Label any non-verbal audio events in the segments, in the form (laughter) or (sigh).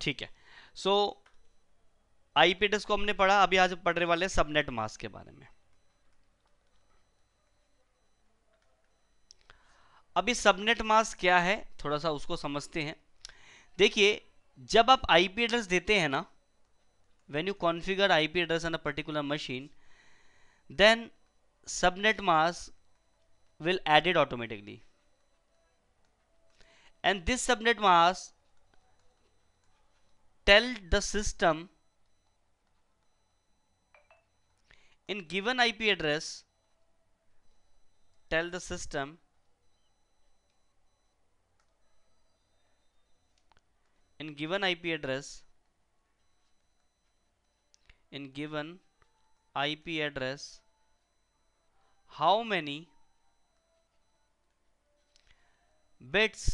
ठीक है सो IP address को हमने पढ़ा अभी आज पढ़ने वाले सबनेट मास्क के बारे में अभी सबनेट मास्क क्या है थोड़ा सा उसको समझते हैं देखिए जब आप आईपी एड्रेस देते हैं ना when you configure IP address in a particular machine then subnet mask will added automatically and this subnet mask tell the system in given IP address tell the system in given IP address in given IP address how many bits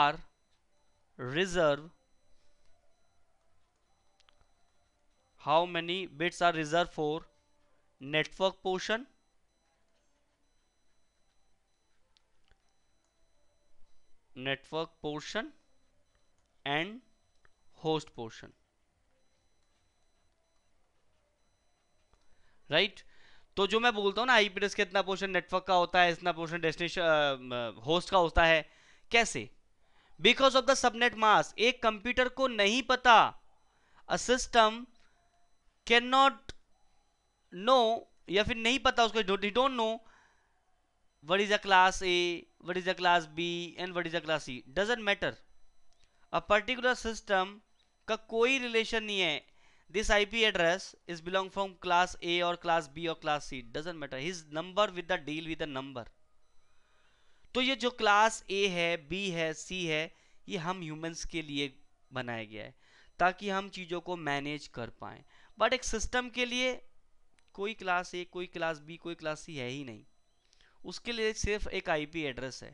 are reserved how many bits are reserved for network portion network portion and host portion right right? तो जो मैं बोलता हूं ना IP address का इतना portion network का होता है इतना पोर्शन डेस्टिनेशन होस्ट का होता है कैसे because of the subnet mask एक कंप्यूटर को नहीं पता a system can not know या फिर नहीं पता उसको ही don't know what is a class A what is a class B and what is a class C doesn't matter a particular system का कोई रिलेशन नहीं है this I P address is belong from class A और class B और class C matter his number with the deal with the number तो ये जो class ए है बी है सी है ये हम ह्यूमंस के लिए बनाया गया है ताकि हम चीज़ों को मैनेज कर पाएँ बट एक सिस्टम के लिए कोई क्लास ए कोई क्लास बी कोई क्लास सी है ही नहीं उसके लिए सिर्फ एक आईपी एड्रेस है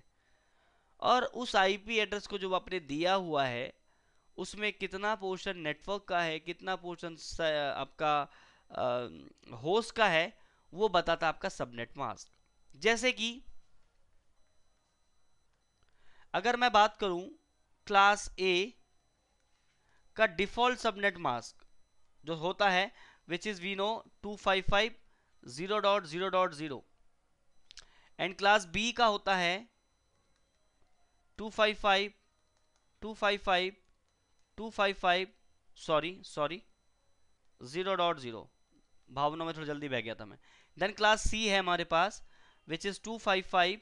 और उस आईपी एड्रेस को जो आपने दिया हुआ है उसमें कितना पोर्शन नेटवर्क का है कितना पोर्शन आपका होस्ट का है वो बताता आपका सबनेट मास्क जैसे कि अगर मैं बात करूं क्लास ए का डिफॉल्ट सबनेट मास्क जो होता है which is we know two five five zero dot zero dot zero and class B का होता है two five five two five five two five five sorry sorry zero dot zero भावना में थोड़ा जल्दी बह गया था मैं देन क्लास सी है हमारे पास which is two five five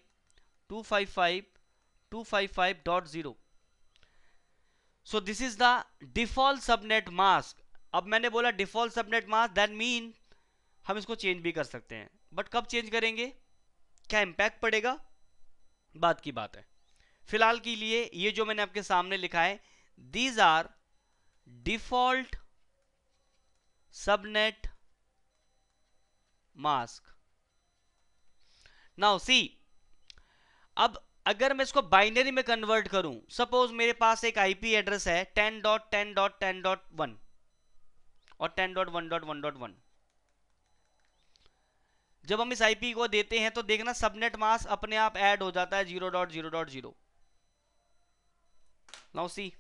two five five two five five dot zero so this is the default subnet mask अब मैंने बोला default subnet mask that mean हम इसको चेंज भी कर सकते हैं बट कब चेंज करेंगे क्या इम्पैक्ट पड़ेगा बात की बात है फिलहाल के लिए ये जो मैंने आपके सामने लिखा है these are default subnet mask now see अब अगर मैं इसको बाइनरी में कन्वर्ट करूं सपोज मेरे पास एक आईपी एड्रेस है ten dot ten dot ten dot one और ten dot one dot one dot one जब हम इस आईपी को देते हैं तो देखना सबनेट मास अपने आप ऐड हो जाता है zero dot zero dot zero now see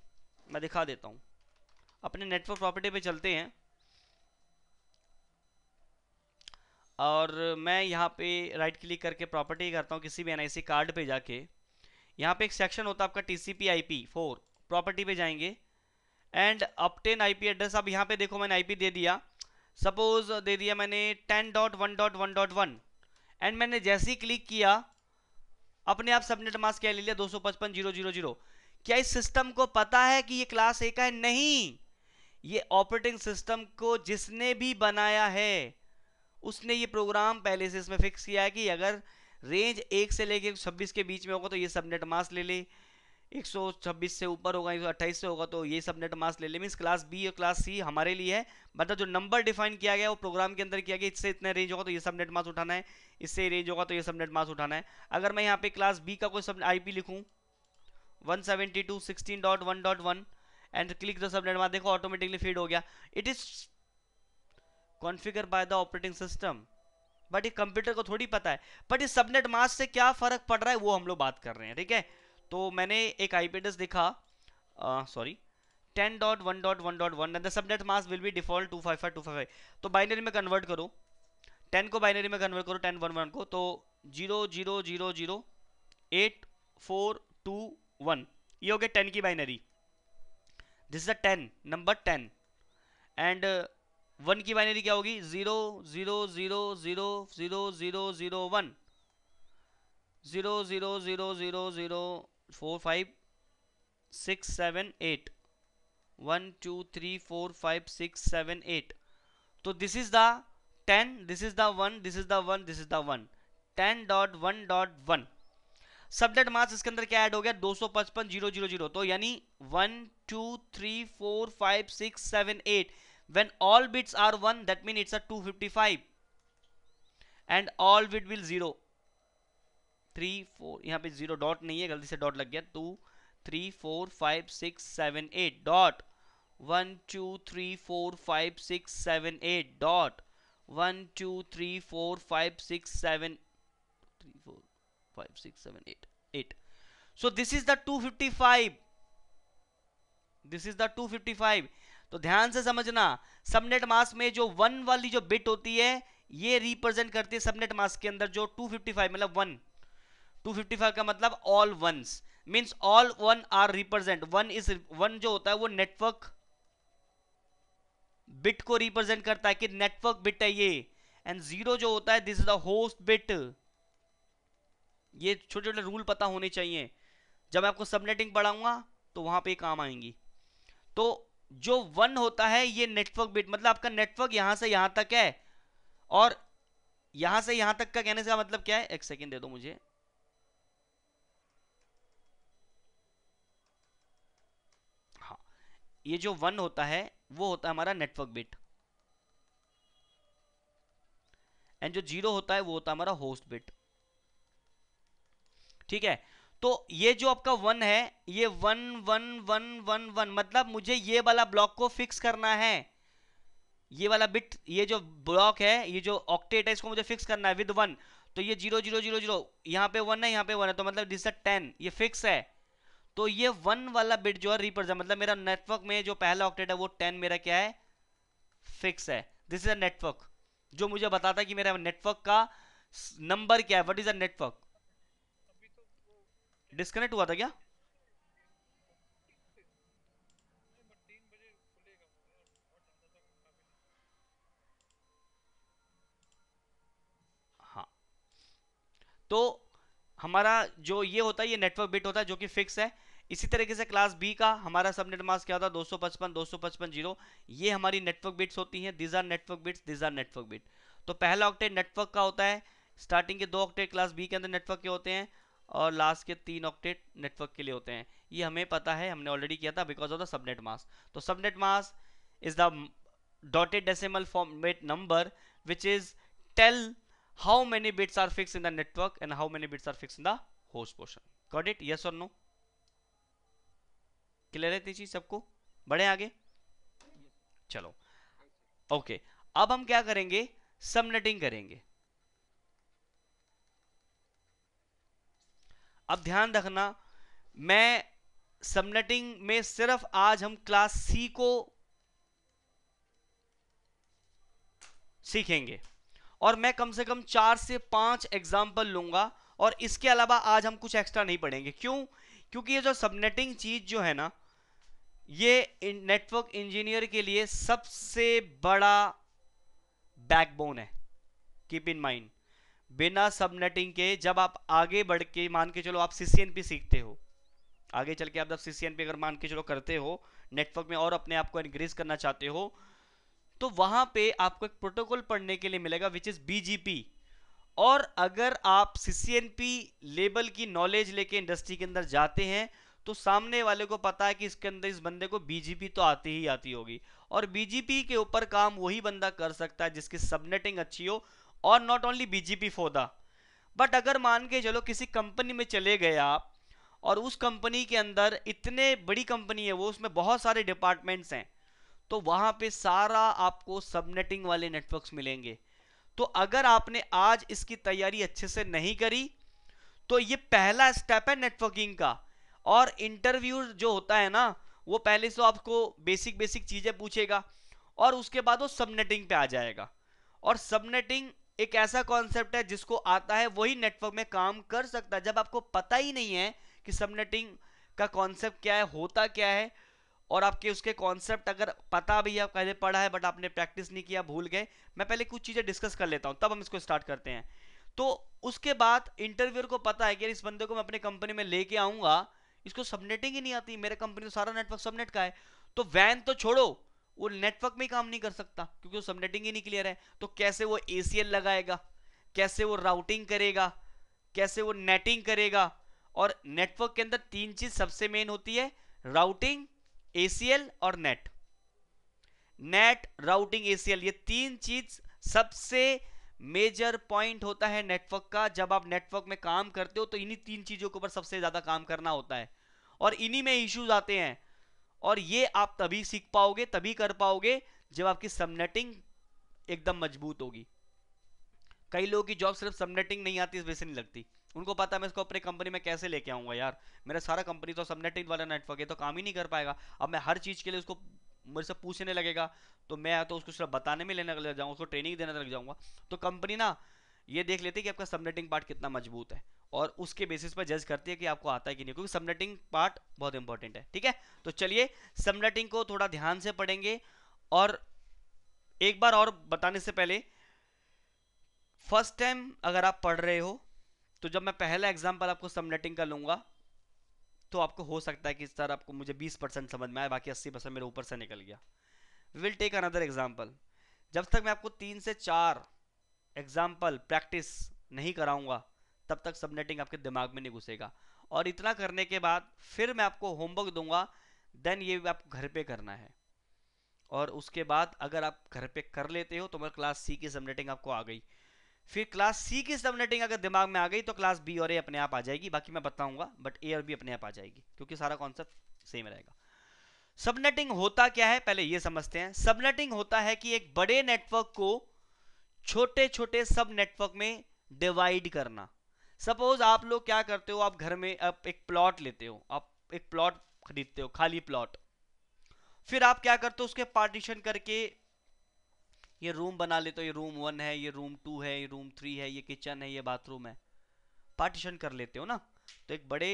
मैं दिखा देता हूं अपने नेटवर्क प्रॉपर्टी पे चलते हैं और मैं यहाँ पे राइट क्लिक करके प्रॉपर्टी करता हूँ किसी भी एनआईसी कार्ड पे जाके यहाँ पे एक सेक्शन होता है आपका TCP IP I P four property पे जाएंगे and obtain I P address अब यहाँ पे देखो मैंने आई पी दे दिया सपोज दे दिया मैंने ten dot one dot one dot one and मैंने जैसे ही क्लिक किया अपने आप सबनेट मास्क क्या ले लिया दो सौ पचपन जीरो जीरो जीरो क्या इस सिस्टम को पता है कि ये क्लास ए का है नहीं ये ऑपरेटिंग सिस्टम को जिसने भी बनाया है उसने ये प्रोग्राम पहले से इसमें फिक्स किया है कि अगर रेंज एक से लेकर छब्बीस के बीच में होगा तो ये सबनेट मास्क ले ले 126 से ऊपर होगा 128 से होगा तो ये सब नेट मार्क्स ले ले मीन्स क्लास बी और क्लास सी हमारे लिए है मतलब जो नंबर डिफाइन किया गया वो प्रोग्राम के अंदर किया गया इससे इतना रेंज होगा तो ये सब नेट मार्क्स उठाना है इससे रेंज होगा तो ये सब नेट मार्क्स उठाना है अगर मैं यहाँ पे क्लास बी का कोई सब आई पी लिखूँ one seventy two sixteen dot one dot one and click the sub net mask देखो ऑटोमेटिकली फीड हो गया it is configure by the operating system but ये कंप्यूटर को थोड़ी पता है बट इस सबनेट मास्क से क्या फर्क पड़ रहा है वो हम लोग बात कर रहे हैं ठीक है तो मैंने एक आई पी एड्रेस देखा sorry ten dot one dot one dot one the subnet mask will be default two five five two five five तो बाइनरी में कन्वर्ट करो टेन को बाइनरी में कन्वर्ट करो टेन वन वन को तो zero zero zero zero eight four two one ये हो गया टेन की binary this is the ten number ten and one की बाइनरी क्या होगी zero zero zero zero zero zero zero one zero zero zero zero zero four five six seven eight one two three four five six seven eight तो this is the ten this is the one this is the one this is the one ten dot one dot one subnet mask इसके अंदर क्या add हो गया दो सौ पचपन zero zero zero तो यानी one two three four five six seven eight when all bits are one that mean it's a two fifty five and all bit will zero three four यहाँ पे zero dot नहीं है गलती से dot लग गया two three four five six seven eight dot one two three four five six seven eight dot one two three four five six seven three four five six seven eight eight so this is the two fifty five this is the two fifty five तो ध्यान से समझना subnet मास में जो one वाली जो bit होती है ये रिप्रेजेंट करती है सबनेट मास के अंदर जो टू फिफ्टी फाइव मतलब वन 255 का मतलब all ones means all one are represent one is one जो होता है वो नेटवर्क बिट को रिप्रेजेंट करता है कि नेटवर्क बिट है ये एंड जीरो जो होता है this is the host bit ये छोटे छोटे रूल पता होने चाहिए जब मैं आपको सबनेटिंग पढ़ाऊंगा तो वहां पे काम आएंगी तो जो वन होता है ये नेटवर्क बिट मतलब आपका नेटवर्क यहां से यहां तक है और यहां से यहां तक का कहने से मतलब क्या है एक सेकेंड दे दो मुझे ये जो वन होता है वो होता है हमारा नेटवर्क बिट एंड जो जीरो होता है वो होता है हमारा होस्ट बिट ठीक है तो ये जो आपका वन है ये one one one one one मतलब मुझे ये वाला ब्लॉक को फिक्स करना है ये वाला बिट ये जो ब्लॉक है ये जो ऑक्टेट है इसको मुझे फिक्स करना है विद वन तो ये जीरो जीरो जीरो जीरो यहां पे वन है यहां पे वन है तो मतलब दिस टेन ये फिक्स है तो ये वन वाला बिट जो है रिप्रेजेंट मतलब मेरा नेटवर्क में जो पहला ऑक्टेट है वो टेन मेरा क्या है फिक्स है दिस इज अ नेटवर्क जो मुझे बताता है कि मेरा नेटवर्क का नंबर क्या है what is a network disconnect हुआ था क्या हाँ। तो हमारा जो ये होता है ये नेटवर्क बिट होता है जो कि फिक्स है इसी तरीके से क्लास बी का हमारा सबनेट मास क्या होता है दो सौ पचपन दो सौ पचपन जीरो ये हमारी नेटवर्क बिट्स होती हैं these are network bits these are network bit तो पहला ऑक्टेट नेटवर्क का होता है स्टार्टिंग के दो ऑक्टेट क्लास बी के अंदर नेटवर्क के होते हैं और लास्ट के तीन ऑक्टेट नेटवर्क के लिए होते हैं ये हमें पता है हमने ऑलरेडी किया था because of the subnet mask तो subnet mask is the dotted decimal format number which is tell how many bits are fixed in the network and how many bits are fixed in the host portion got it yes or no clear है तेजी सबको बढ़े आगे चलो okay अब हम क्या करेंगे सबनेटिंग करेंगे अब ध्यान रखना मैं सबनेटिंग में सिर्फ आज हम क्लास सी को सीखेंगे और मैं कम से कम चार से पांच एग्जाम्पल लूंगा और इसके अलावा आज हम कुछ एक्स्ट्रा नहीं पढ़ेंगे क्यों क्योंकि ये जो सबनेटिंग चीज जो है ना ये नेटवर्क इंजीनियर के लिए सबसे बड़ा बैकबोन है कीप इन माइंड बिना सबनेटिंग के जब आप आगे बढ़ के मान के चलो आप सीसीएनपी सीखते हो आगे चल के आप जब सी अगर मान के चलो करते हो नेटवर्क में और अपने आप को इंक्रीज करना चाहते हो तो वहां पे आपको एक प्रोटोकॉल पढ़ने के लिए मिलेगा विच इज बीजीपी और अगर आप सीसीएनपी लेवल की नॉलेज लेके इंडस्ट्री के अंदर जाते हैं तो सामने वाले को पता है कि इसके अंदर इस बंदे को बीजीपी तो आती ही आती होगी और बीजेपी के ऊपर काम वही बंदा कर सकता है जिसकी सबनेटिंग अच्छी हो और नॉट ओनली बीजेपी फोदा बट अगर मान के चलो किसी कंपनी में चले गए आप और उस कंपनी के अंदर इतने बड़ी कंपनी है वो उसमें बहुत सारे डिपार्टमेंट्स हैं तो वहाँ पे सारा आपको सबनेटिंग वाले नेटवर्क्स मिलेंगे तो अगर आपने आज इसकी तैयारी अच्छे से नहीं करी तो ये पहला स्टेप है नेटवर्किंग का और इंटरव्यू जो होता है ना वो पहले से आपको बेसिक बेसिक चीज़ें पूछेगा और उसके बाद वो सबनेटिंग पे आ जाएगा और सबनेटिंग एक ऐसा कॉन्सेप्ट है जिसको आता है वही नेटवर्क में काम कर सकता है जब आपको पता ही नहीं है कि सबनेटिंग का कॉन्सेप्ट क्या है होता क्या है और आपके उसके कॉन्सेप्ट अगर पता भी है पहले पढ़ा है बट आपने प्रैक्टिस नहीं किया भूल गए मैं पहले कुछ चीज़ें डिस्कस कर लेता हूँ तब हम इसको स्टार्ट करते हैं तो उसके बाद इंटरव्यूअर को पता है कि इस बंदे को मैं अपने कंपनी में लेके आऊँगा इसको सबनेटिंग ही नहीं आती मेरे कंपनी तो सारा नेटवर्क सबनेट का है तो वैन तो छोड़ो वो नेटवर्क में काम नहीं कर सकता क्योंकि वो सबनेटिंग ही नहीं क्लियर है तो कैसे वो ए लगाएगा कैसे वो राउटिंग करेगा कैसे वो नेटिंग करेगा और नेटवर्क के अंदर तीन चीज सबसे मेन होती है राउटिंग ए और नेट नेट राउटिंग ए ये तीन चीज सबसे मेजर पॉइंट होता है नेटवर्क का जब आप नेटवर्क में काम करते हो तो इन्हीं तीन चीज़ों के ऊपर सबसे ज़्यादा काम करना होता है और इन्हीं में इश्यूज आते हैं और ये आप तभी सीख पाओगे तभी कर पाओगे जब आपकी सबनेटिंग एकदम मजबूत होगी कई लोगों की जॉब सिर्फ सबनेटिंग नहीं आती इस वजह से नहीं लगती उनको पता मैं इसको अपने कंपनी में कैसे लेके आऊंगा यार मेरा सारा कंपनी तो सबनेटिंग वाला नेटवर्क है तो काम ही नहीं कर पाएगा अब मैं हर चीज़ के लिए उसको मेरे से पूछने लगेगा तो मैं तो उसको सिर्फ बताने में लेने लग जाऊँगा उसको ट्रेनिंग देने लग जाऊँगा तो कंपनी ना ये देख लेती है कि आपका सबनेटिंग पार्ट कितना मजबूत है और उसके बेसिस पर जज करती है कि आपको आता है कि नहीं क्योंकि सबनेटिंग पार्ट बहुत इंपॉर्टेंट है ठीक है तो चलिए सबनेटिंग को थोड़ा ध्यान से पढ़ेंगे और एक बार और बताने से पहले फर्स्ट टाइम अगर आप पढ़ रहे हो तो जब मैं पहला एग्जाम्पल आपको सबनेटिंग का लूंगा तो आपको हो सकता है कि सर आपको मुझे बीस परसेंट समझ में आया बाकी अस्सी परसेंट मेरे ऊपर से निकल गया we will take another example जब तक मैं आपको तीन से चार एग्जाम्पल प्रैक्टिस नहीं कराऊंगा तब तक सबनेटिंग आपके दिमाग में नहीं घुसेगा और इतना करने के बाद फिर मैं आपको होमवर्क दूंगा देन ये आप घर पर करना है और उसके बाद अगर आप घर पे कर लेते हो तो मेरे क्लास सी की सबनेटिंग आपको आ गई फिर क्लास सी की सबनेटिंग अगर दिमाग में आ गई तो क्लास बी और ए अपने आप आ जाएगी बाकी मैं बताऊंगा बट ए और बी अपने आप आ जाएगी क्योंकि सारा कॉन्सेप्ट सेम रहेगा सबनेटिंग होता क्या है पहले ये समझते हैं सबनेटिंग होता है कि एक बड़े नेटवर्क को छोटे छोटे सब नेटवर्क में डिवाइड करना सपोज आप लोग क्या करते हो आप घर में आप एक प्लॉट लेते हो आप एक प्लॉट खरीदते हो खाली प्लॉट फिर आप क्या करते हो उसके पार्टीशन करके ये रूम बना लेते हो ये रूम वन है ये रूम टू है ये रूम थ्री है ये किचन है ये बाथरूम है पार्टीशन कर लेते हो ना तो एक बड़े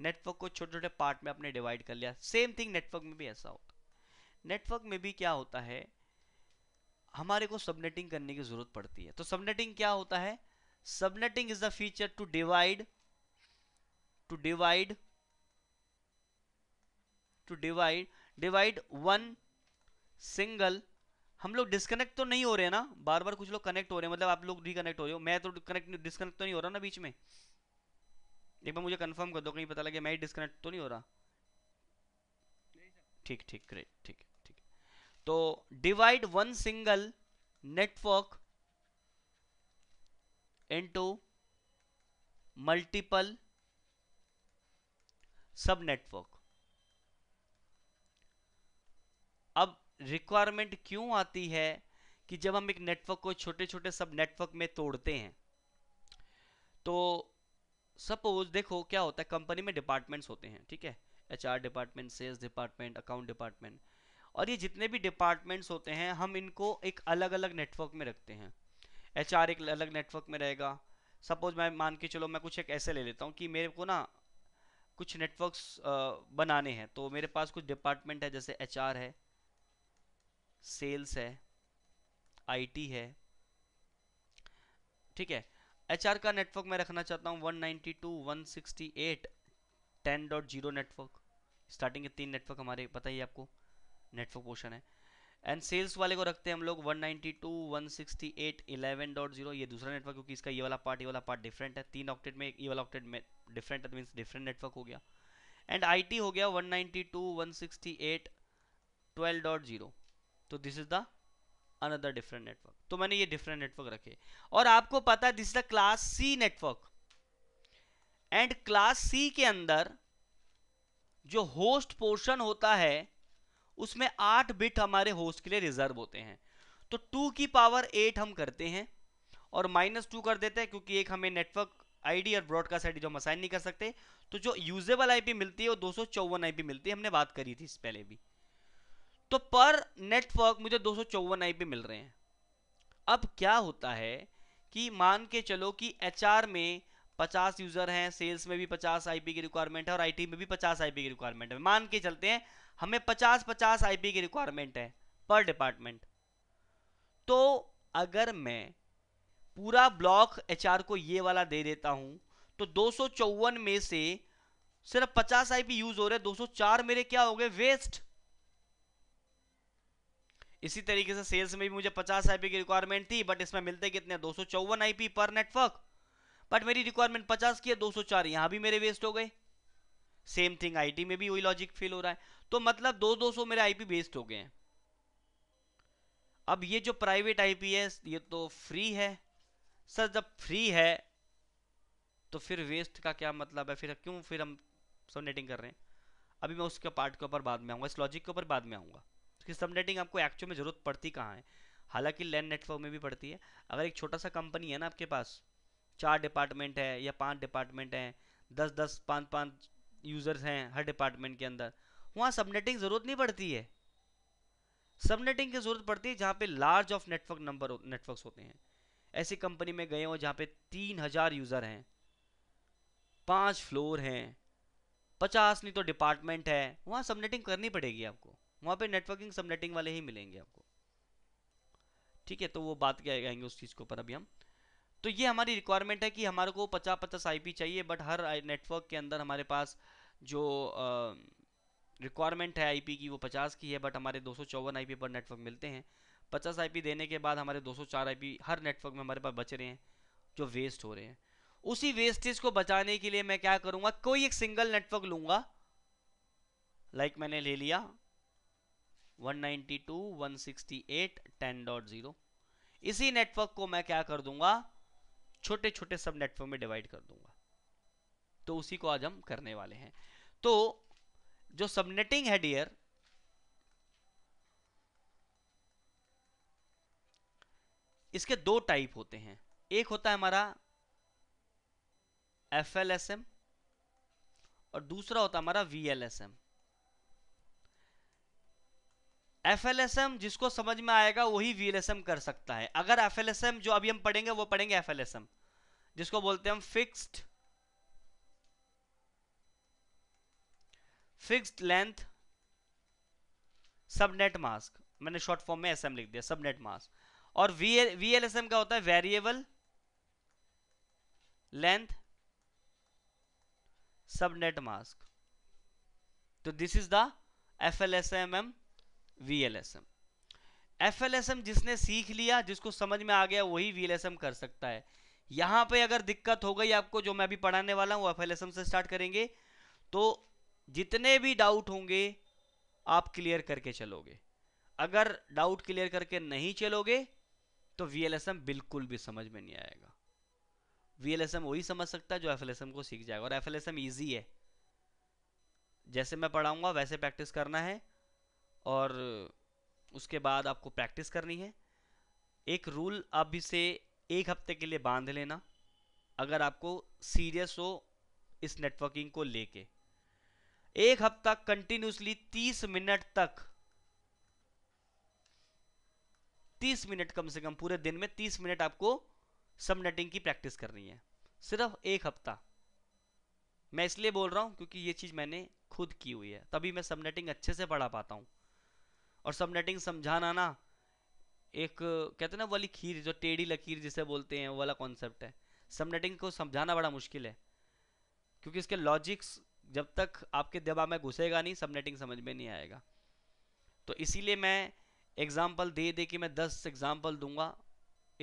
नेटवर्क को छोटे छोटे पार्ट में आपने डिवाइड कर लिया सेम थिंग नेटवर्क में भी ऐसा होता नेटवर्क में भी क्या होता है हमारे को सबनेटिंग करने की जरूरत पड़ती है तो सबनेटिंग क्या होता है subnetting is the feature to divide to divide to divide divide one single हम लोग डिस्कनेक्ट तो नहीं हो रहे हैं ना बार बार कुछ लोग कनेक्ट हो रहे हैं मतलब आप लोग रिकनेक्ट हो रहे हो मैं तो कनेक्ट डिस्कनेक्ट तो नहीं हो रहा ना बीच में एक बार मुझे कंफर्म कर दो कहीं पता लगे मैं ही डिस्कनेक्ट तो नहीं हो रहा ठीक ठीक ग्रेट ठीक ठीक तो divide one single network into multiple sub network अब रिक्वायरमेंट क्यों आती है कि जब हम एक नेटवर्क को छोटे छोटे सब नेटवर्क में तोड़ते हैं तो सपोज देखो क्या होता है कंपनी में डिपार्टमेंट्स होते हैं ठीक है H department sales department account department और ये जितने भी डिपार्टमेंट्स होते हैं हम इनको एक अलग अलग नेटवर्क में रखते हैं एच एक अलग नेटवर्क में रहेगा सपोज मैं मान के चलो मैं कुछ एक ऐसे ले लेता हूँ कि मेरे को ना कुछ नेटवर्क्स बनाने हैं तो मेरे पास कुछ डिपार्टमेंट है जैसे एच है सेल्स है आईटी है ठीक है एचआर का नेटवर्क मैं रखना चाहता हूँ ten dot zero network starting के तीन नेटवर्क हमारे पता ही आपको नेटवर्क पोर्शन है एंड सेल्स वाले को रखते हैं हम लोग 192, 168, 11.0 ये दूसरा नेटवर्क क्योंकि इसका ये वाला पार्ट ये वाला पार्ट डिफरेंट है तीन ऑक्टेट में ये वाला ऑक्टेट में डिफरेंट है मीन्स डिफरेंट नेटवर्क हो गया एंड आईटी हो गया ट्वेल्व डॉट जीरो तो this is the another different network तो मैंने ये डिफरेंट नेटवर्क रखे और आपको पता this the class C network and class C के अंदर जो होस्ट पोर्शन होता है उसमें आठ बिट हमारे होस्ट के लिए रिजर्व होते हैं तो टू की पावर एट हम करते हैं और माइनस टू कर देते हैं क्योंकि एक हमें नेटवर्क आईडी और ब्रॉडकास्ट आईडी जो हम असाइन नहीं कर सकते तो जो यूजेबल आईपी मिलती है वो दो सौ आईपी मिलती है हमने बात करी थी इस पहले भी तो पर नेटवर्क मुझे दो सौ मिल रहे हैं अब क्या होता है कि मान के चलो कि एच में 50 यूजर हैं सेल्स में भी 50 आईपी की रिक्वायरमेंट है और आईटी में भी 50 आईपी की रिक्वायरमेंट है मान के चलते हैं हमें 50 50 आईपी की रिक्वायरमेंट है पर डिपार्टमेंट तो अगर मैं पूरा ब्लॉक एचआर को ये वाला दे देता हूं तो दो में से सिर्फ 50 आईपी यूज हो रहे 204 मेरे क्या हो गए वेस्ट इसी तरीके से सेल्स में भी मुझे 50 आईपी की रिक्वायरमेंट थी बट इसमें मिलते कितने दो सौ आईपी पर नेटवर्क बट मेरी रिक्वायरमेंट 50 की है 204 सौ यहां भी मेरे वेस्ट हो गए सेम थिंग आईटी में भी वही लॉजिक फेल हो रहा है तो मतलब दो दो सौ मेरे आईपी वेस्ट हो गए हैं अब ये जो प्राइवेट आईपी है ये तो फ्री है सर जब फ्री है तो फिर वेस्ट का क्या मतलब है फिर क्यों फिर हम सब नेटिंग कर रहे हैं अभी मैं उसके पार्ट के ऊपर बाद में आऊंगा इस लॉजिक के ऊपर बाद में आऊंगा क्योंकि सबनेटिंग आपको एक्चुअल में ज़रूरत पड़ती कहाँ है हालांकि लैन नेटवर्क में भी पड़ती है अगर एक छोटा सा कंपनी है ना आपके पास चार डिपार्टमेंट है या पांच डिपार्टमेंट हैं दस दस पाँच पाँच यूज़र्स हैं हर डिपार्टमेंट के अंदर वहाँ सबनेटिंग ज़रूरत नहीं पड़ती है सबनेटिंग की ज़रूरत पड़ती है जहाँ पे large of network number network होते हैं ऐसी कंपनी में गए हो जहाँ पे तीन हज़ार यूज़र हैं पांच फ्लोर हैं पचास नहीं तो डिपार्टमेंट है वहाँ सबनेटिंग करनी पड़ेगी आपको वहाँ पे नेटवर्किंग सबनेटिंग वाले ही मिलेंगे आपको ठीक है तो वो बात क्या कहेंगे उस चीज़ के ऊपर अभी हम तो ये हमारी रिक्वायरमेंट है कि हमारे को पचास पचास आई चाहिए बट हर नेटवर्क के अंदर हमारे पास जो रिक्वायरमेंट है आई की वो पचास की है बट हमारे दो सौ पर नेटवर्क मिलते हैं पचास आई देने के बाद हमारे दो सौ हर नेटवर्क में हमारे पास बच रहे हैं जो वेस्ट हो रहे हैं उसी वेस्टेज को बचाने के लिए मैं क्या करूँगा कोई एक सिंगल नेटवर्क लूंगा लाइक like मैंने ले लिया 192.168.10.0 इसी नेटवर्क को मैं क्या कर दूंगा छोटे छोटे सब नेटवर्क में डिवाइड कर दूंगा तो उसी को आज हम करने वाले हैं तो जो सबनेटिंग है डियर इसके दो टाइप होते हैं एक होता है हमारा एफ और दूसरा होता है हमारा V L S M F जिसको समझ में आएगा वही वी कर सकता है अगर एफ जो अभी हम पढ़ेंगे वो पढ़ेंगे एफ जिसको बोलते हैं हम fixed fixed length subnet mask मैंने शॉर्ट फॉर्म में एसएम लिख दिया सबनेट मास्क और वीएलएसएम का होता है वेरिएबल लेंथ सबनेट मास्क तो this is the F L S M M VLSM FLSM जिसने सीख लिया जिसको समझ में आ गया वही वीएलएसएम कर सकता है यहां पे अगर दिक्कत हो गई आपको जो मैं भी पढ़ाने वाला हूँ एफएलएसएम से स्टार्ट करेंगे तो जितने भी डाउट होंगे आप क्लियर करके चलोगे अगर डाउट क्लियर करके नहीं चलोगे तो वीएलएसएम बिल्कुल भी समझ में नहीं आएगा वीएलएसएम वही समझ सकता है जो एफएलएसएम को सीख जाएगा और एफएलएसएम इजी है जैसे मैं पढ़ाऊंगा वैसे प्रैक्टिस करना है और उसके बाद आपको प्रैक्टिस करनी है एक रूल आप इसे एक हफ्ते के लिए बांध लेना अगर आपको सीरियस हो इस नेटवर्किंग को लेके एक हफ्ता कंटिन्यूसली तीस मिनट तक तीस मिनट कम से कम पूरे दिन में तीस मिनट आपको सबनेटिंग की प्रैक्टिस करनी है सिर्फ एक हफ्ता मैं इसलिए बोल रहा हूं क्योंकि ये चीज मैंने खुद की हुई है तभी मैं सबनेटिंग अच्छे से पढ़ा पाता हूं और सब नेटिंग समझाना ना एक कहते ना वाली खीर जो टेढ़ी लकीर जिसे बोलते हैं वो वाला कॉन्सेप्ट है सब नेटिंग को समझाना बड़ा मुश्किल है क्योंकि इसके लॉजिक्स जब तक आपके दिमाग में घुसेगा नहीं सब नेटिंग समझ में नहीं आएगा तो इसीलिए मैं एग्ज़ाम्पल दे दे कि मैं दस एग्ज़ाम्पल दूंगा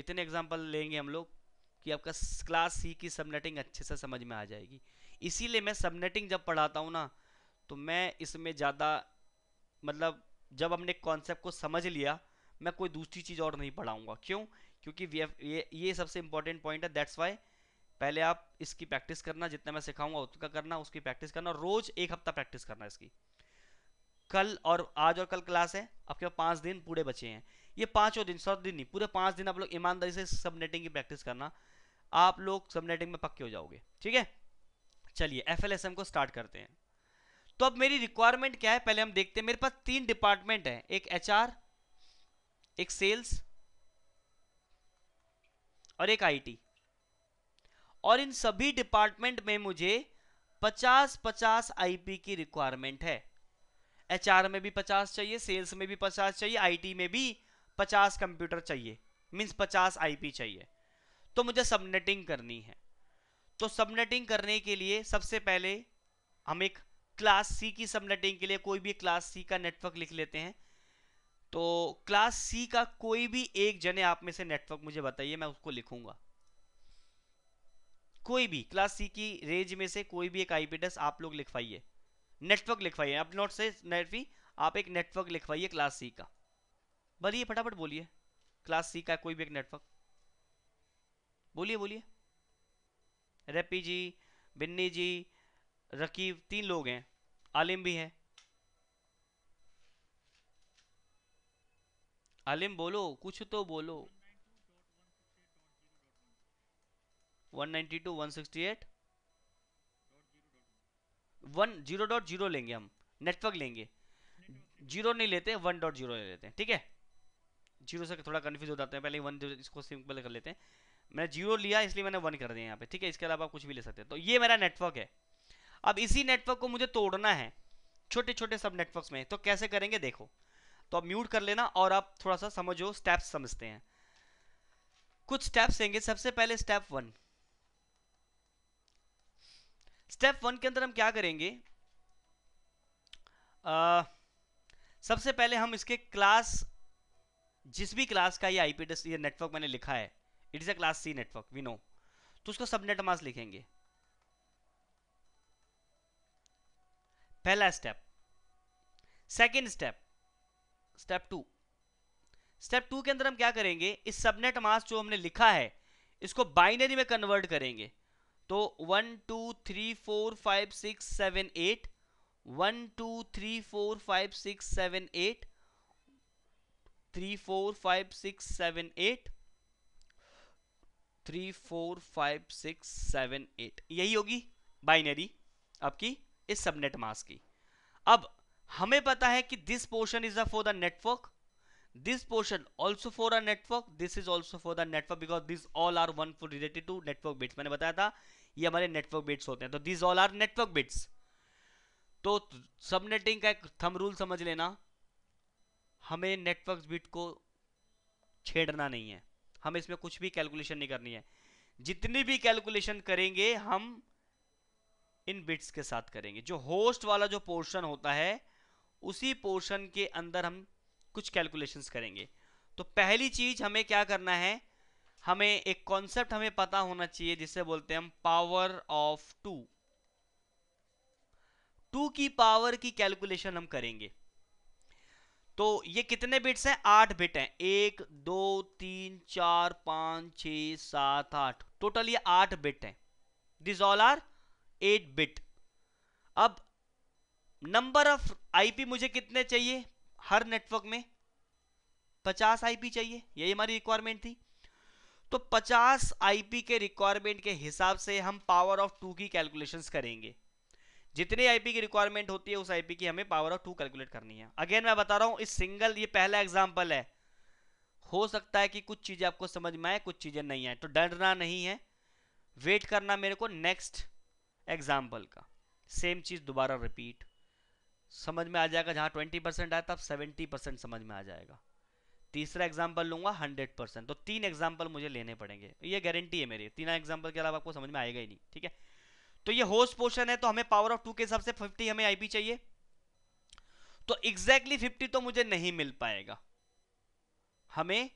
इतने एग्ज़ाम्पल लेंगे हम लोग कि आपका क्लास सी की सबनेटिंग अच्छे से समझ में आ जाएगी इसीलिए मैं सबनेटिंग जब पढ़ाता हूँ ना तो मैं इसमें ज़्यादा मतलब जब हमने कॉन्सेप्ट को समझ लिया मैं कोई दूसरी चीज़ और नहीं पढ़ाऊँगा क्यों क्योंकि वी ये ये सबसे इंपॉर्टेंट पॉइंट है दैट्स वाई पहले आप इसकी प्रैक्टिस करना जितना मैं सिखाऊंगा उतना करना उसकी प्रैक्टिस करना और रोज एक हफ्ता प्रैक्टिस करना इसकी कल और आज और कल क्लास है आपके पास पाँच दिन पूरे बचे हैं ये पाँचों दिन सौ दिन नहीं पूरे पाँच दिन आप लोग ईमानदारी से सबनेटिंग की प्रैक्टिस करना आप लोग सबनेटिंग में पक्के हो जाओगे ठीक है चलिए एफ को स्टार्ट करते हैं तो अब मेरी रिक्वायरमेंट क्या है पहले हम देखते हैं मेरे पास तीन डिपार्टमेंट है एक एच एक सेल्स और एक आईटी और इन सभी डिपार्टमेंट में मुझे 50-50 आईपी की रिक्वायरमेंट है एचआर में भी 50 चाहिए सेल्स में भी 50 चाहिए आईटी में भी 50 कंप्यूटर चाहिए मींस 50 आईपी चाहिए तो मुझे सबनेटिंग करनी है तो सबनेटिंग करने के लिए सबसे पहले हम एक क्लास सी की सबनेटिंग के लिए कोई भी क्लास सी का नेटवर्क लिख लेते हैं तो क्लास सी का कोई भी एक जने आप में से नेटवर्क मुझे बताइए मैं उसको लिखूंगा कोई भी क्लास सी की रेंज में से कोई भी एक आई आप लोग लिखवाइए नेटवर्क लिखवाइए आप नोट से नेटवी आप एक नेटवर्क लिखवाइए क्लास सी का बोलिए फटाफट बोलिए क्लास सी का कोई भी एक नेटवर्क बोलिए बोलिए रेपी जी बिन्नी जी रकीब तीन लोग हैं आलिम भी है आलिम बोलो कुछ तो बोलो 192, 168, जीरो डॉट जीरो लेंगे हम नेटवर्क लेंगे जीरो नहीं लेते वन डॉट जीरो ले लेते हैं ठीक है जीरो से थोड़ा कन्फ्यूज हो जाते हैं पहले वन इसको सिंपल कर लेते हैं मैंने जीरो लिया इसलिए मैंने वन कर दिया यहाँ पे ठीक है इसके अलावा कुछ भी ले सकते हैं तो ये मेरा नेटवर्क है अब इसी नेटवर्क को मुझे तोड़ना है छोटे छोटे सब नेटवर्क में तो कैसे करेंगे देखो तो आप म्यूट कर लेना और आप थोड़ा सा समझो स्टेप्स समझते हैं कुछ स्टेप्स लेंगे सबसे पहले स्टेप वन स्टेप वन के अंदर हम क्या करेंगे आ, सबसे पहले हम इसके क्लास जिस भी क्लास का ये आईपी ये नेटवर्क मैंने लिखा है it is a class C network we know तो उसको सबनेट मास लिखेंगे पहला step second step step two step two के अंदर हम क्या करेंगे इस सबनेट मास जो हमने लिखा है इसको बाइनरी में कन्वर्ट करेंगे तो one two three four five six seven eight one two three four five six seven eight three four five six seven eight three four five six seven eight यही होगी बाइनरी आपकी इस subnet mask की अब हमें पता है कि this portion is a for the network this portion also for a network this is also for the network because this all are one for related to network bits मैंने बताया था ये हमारे नेटवर्क बिट्स होते हैं तो this all are network bits तो subnetting का एक थम रूल समझ लेना हमें नेटवर्क बिट को छेड़ना नहीं है हमें इसमें कुछ भी कैलकुलेशन नहीं करनी है जितनी भी कैलकुलेशन करेंगे हम इन बिट्स के साथ करेंगे जो होस्ट वाला जो पोर्शन होता है उसी पोर्शन के अंदर हम कुछ कैलकुलेशंस करेंगे तो पहली चीज हमें क्या करना है हमें एक कॉन्सेप्ट हमें पता होना चाहिए जिसे बोलते हैं हम पावर ऑफ टू टू की पावर की कैलकुलेशन हम करेंगे तो ये कितने बिट्स हैं आठ बिट हैं एक दो तीन चार पांच छ सात आठ टोटल ये आठ बिट हैं this all are eight bit अब नंबर ऑफ आईपी मुझे कितने चाहिए हर नेटवर्क में 50 आईपी चाहिए यही हमारी रिक्वायरमेंट थी तो 50 आईपी के रिक्वायरमेंट के हिसाब से हम पावर ऑफ टू की कैलकुलेशंस करेंगे जितने आईपी की रिक्वायरमेंट होती है उस आईपी की हमें पावर ऑफ टू कैलकुलेट करनी है अगेन मैं बता रहा हूं इस सिंगल ये पहला एग्जाम्पल है हो सकता है कि कुछ चीजें आपको समझ में आए कुछ चीजें नहीं आए तो डरना नहीं है वेट करना मेरे को नेक्स्ट एग्जाम्पल का सेम चीज़ दोबारा रिपीट समझ में आ जाएगा जहाँ ट्वेंटी परसेंट आया तब सेवेंटी परसेंट समझ में आ जाएगा तीसरा एग्जाम्पल लूंगा हंड्रेड परसेंट तो तीन एग्जाम्पल मुझे लेने पड़ेंगे ये गारंटी है मेरी तीन एग्जाम्पल के अलावा आपको समझ में आएगा ही नहीं ठीक है तो ये होस्ट पोर्शन है तो हमें पावर ऑफ टू के हिसाब से फिफ्टी हमें आई चाहिए तो एग्जैक्टली exactly फिफ्टी तो मुझे नहीं मिल पाएगा हमें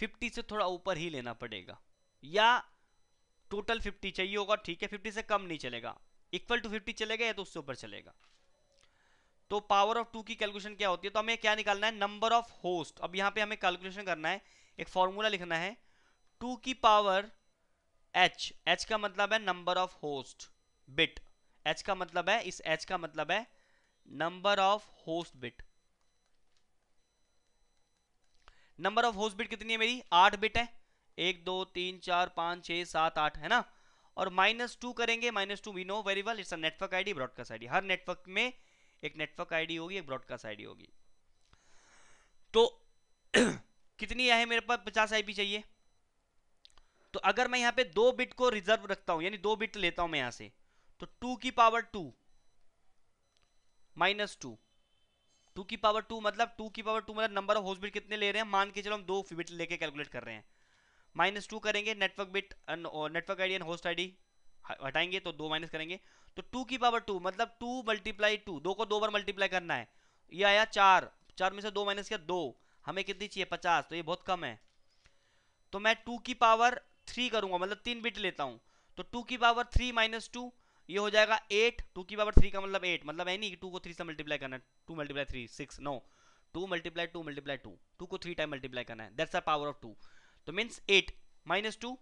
फिफ्टी से थोड़ा ऊपर ही लेना पड़ेगा या टोटल फिफ्टी चाहिए होगा ठीक है फिफ्टी से कम नहीं चलेगा इक्वल टू फिफ्टी चलेगा या तो उससे ऊपर चलेगा तो पावर ऑफ टू की कैलकुलेशन क्या होती है तो हमें क्या निकालना है नंबर ऑफ होस्ट अब यहाँ पे हमें कैलकुलेशन करना है एक फॉर्मूला लिखना है टू की पावर एच एच का मतलब है number of host bit H का मतलब है इस एच का मतलब है number of host bit number of host bit कितनी है मेरी आठ बिट है एक दो तीन चार पाँच छः सात आठ है ना और माइनस टू करेंगे minus two we know very well it's a network ID broadcast ID हर नेटवर्क में एक नेटवर्क आईडी होगी एक ब्रॉडकास्ट आईडी होगी तो (clears throat) कितनी है मेरे पास पचास आईपी चाहिए तो अगर मैं यहाँ पे दो बिट को रिजर्व रखता हूं यानी दो बिट लेता हूं मैं यहां से तो टू की power two minus two two की पावर टू मतलब टू की पावर टू मतलब नंबर ऑफ होस्ट बिट कितने ले रहे हैं मान के चलो हम दो बिट लेके कैलकुलेट कर रहे हैं माइनस टू करेंगे network bit network ID and host ID हटाएंगे तो दो माइनस करेंगे तो टू की पावर टू मतलब टू मल्टीप्लाई टू दो को दो बार मल्टीप्लाई करना है ये आया चार चार में से दो माइनस किया दो हमें कितनी चाहिए पचास तो ये बहुत कम है तो मैं टू की पावर थ्री करूंगा मतलब तीन बिट लेता हूँ तो टू की पावर थ्री माइनस टू ये हो जाएगा एट टू की पावर थ्री का मतलब एट मतलब है नहीं टू को थ्री से मल्टीप्लाई करना है two multiply three six no two multiply two multiply two two को थ्री टाइम मल्टीप्लाई करना है that's are power of two तो means eight minus two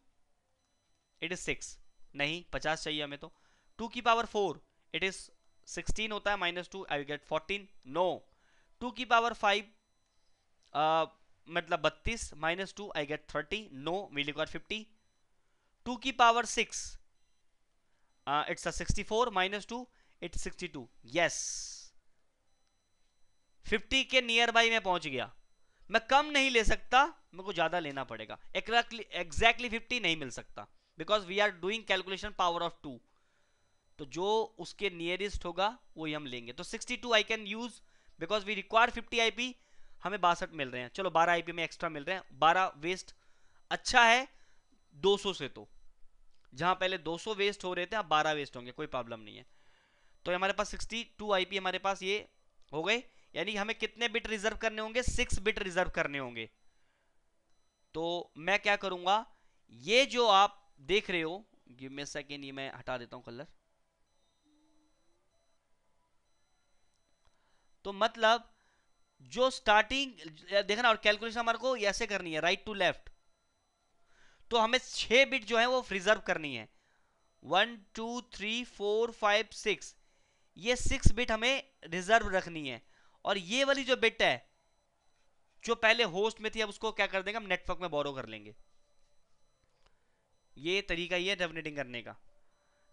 it is six नहीं पचास चाहिए हमें तो टू की power four it is sixteen होता है minus two I get fourteen no two की पावर फाइव uh, मतलब बत्तीस minus two I get thirty no मिली गॉट फिफ्टी टू की power six it's sixty four minus two it sixty two yes fifty के near by मैं पहुंच गया मैं कम नहीं ले सकता मेरे को ज़्यादा लेना पड़ेगा एग्जैक्टली एग्जैक्टली फिफ्टी नहीं मिल सकता because we are doing calculation power of two तो जो उसके नियरेस्ट होगा वही हम लेंगे तो sixty two I can use because we require fifty I हमें बासठ मिल रहे हैं चलो बारह आई में एक्स्ट्रा मिल रहे हैं बारह वेस्ट अच्छा है 200 से तो जहां पहले 200 वेस्ट हो रहे थे अब 12 वेस्ट होंगे कोई प्रॉब्लम नहीं है तो हमारे पास 62 आईपी हमारे पास ये हो गए यानी हमें कितने बिट रिजर्व करने होंगे सिक्स बिट रिजर्व करने होंगे तो मैं क्या करूंगा ये जो आप देख रहे हो गिव मे सेकेंड ये मैं हटा देता हूं कलर तो मतलब जो स्टार्टिंग देखना और कैलकुलेशन हमारे को ऐसे करनी है राइट टू लेफ्ट तो हमें छह बिट जो है वो रिजर्व करनी है one two three four five six ये सिक्स बिट हमें रिजर्व रखनी है और ये वाली जो बिट है जो पहले होस्ट में थी अब उसको क्या कर देंगे हम नेटवर्क में बोरो कर लेंगे ये तरीका ये डेफिनेटिंग करने का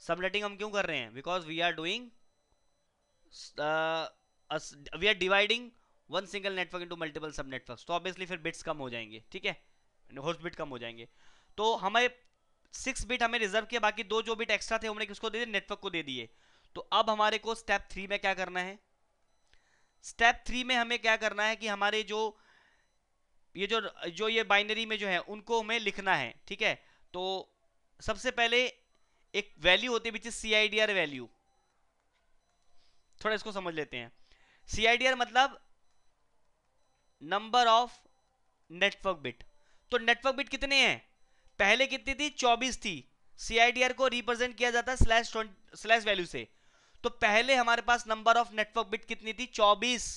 सबनेटिंग हम क्यों कर रहे हैं because we are doing we are dividing one single network into multiple sub network तो ऑब्वियसली फिर बिट्स कम हो जाएंगे ठीक है होस्ट बिट कम हो जाएंगे तो हमें सिक्स बिट हमें रिजर्व किया बाकी दो जो बिट एक्स्ट्रा थे हमने किसको दे दिए नेटवर्क को दे दिए तो अब हमारे को स्टेप थ्री में क्या करना है स्टेप थ्री में हमें क्या करना है कि हमारे जो ये जो जो ये बाइनरी में जो है उनको हमें लिखना है ठीक है तो सबसे पहले एक वैल्यू होती है बीच C I D R value थोड़ा इसको समझ लेते हैं सी आई डी आर मतलब नंबर ऑफ नेटवर्क बिट तो नेटवर्क बिट कितने हैं पहले कितनी थी 24 थी आर को रिप्रेजेंट किया जाता है स्लैश स्लैश वैल्यू से तो पहले हमारे पास नंबर ऑफ नेटवर्क बिट कितनी थी 24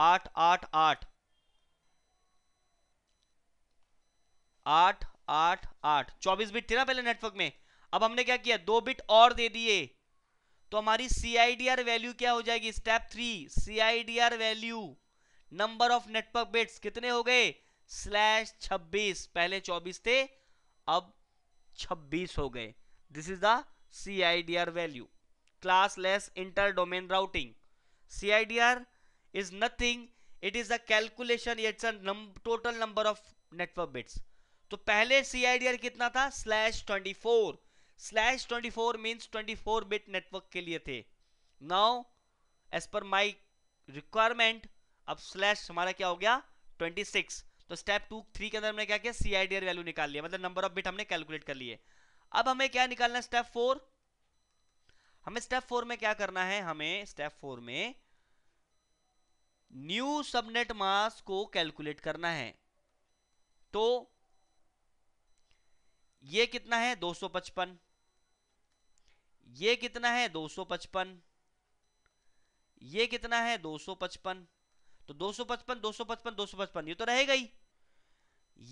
आठ आठ आठ आठ आठ आठ चौबीस बिट थे ना पहले नेटवर्क में अब हमने क्या किया दो बिट और दे दिए तो हमारी सीआईडीआर वैल्यू क्या हो जाएगी step three CIDR value number of network bits कितने हो गए स्लैश छब्बीस पहले चौबीस थे अब छब्बीस हो गए this is the CIDR value classless inter domain routing CIDR is nothing it is a calculation it's a num total number of network bits तो पहले CIDR कितना था slash 24 slash 24 means 24 bit network के लिए थे now as per my requirement अब slash हमारा क्या हो गया 26 तो स्टेप टू थ्री के अंदर हमने क्या किया सीआईडीआर वैल्यू निकाल लिया मतलब नंबर ऑफ बिट हमने कैलकुलेट कर लिए अब हमें क्या निकालना है स्टेप फोर हमें स्टेप फोर में क्या करना है हमें स्टेप फोर में न्यू सबनेट मास को कैलकुलेट करना है तो ये कितना है 255 ये कितना है 255 ये कितना है 255 तो 255 255 255 ये तो रहेगा ही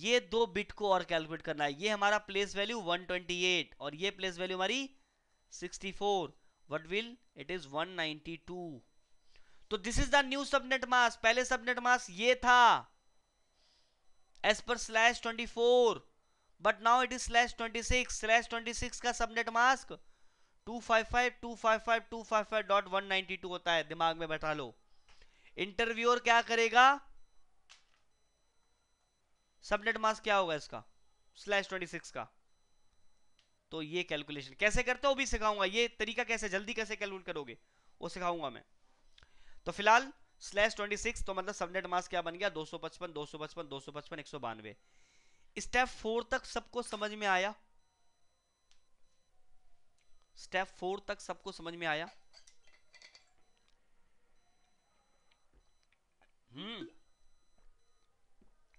ये दो बिट को और कैलकुलेट करना है ये हमारा प्लेस वैल्यू 128 और ये प्लेस वैल्यू हमारी 64 व्हाट विल इट इज 192 तो this is the new subnet mask पहले सबनेट मास ये था as per slash twenty four but now it is slash twenty six slash twenty six का subnet mask two five five two five five two five five dot one ninety two होता है दिमाग में बैठा लो interviewer क्या करेगा subnet mask क्या होगा इसका स्लैश ट्वेंटी सिक्स का तो ये कैलकुलेशन कैसे करते हो भी सिखाऊंगा ये तरीका कैसे जल्दी कैसे कैलकुलेट करोगे वो सिखाऊंगा मैं तो फिलहाल स्लैश ट्वेंटी सिक्स तो मतलब सबनेट मास क्या बन गया दो सौ पचपन दो सौ पचपन दो सौ पचपन एक सौ बानवे स्टेप फोर तक सबको समझ में आया स्टेप फोर तक सबको समझ में आया हम्म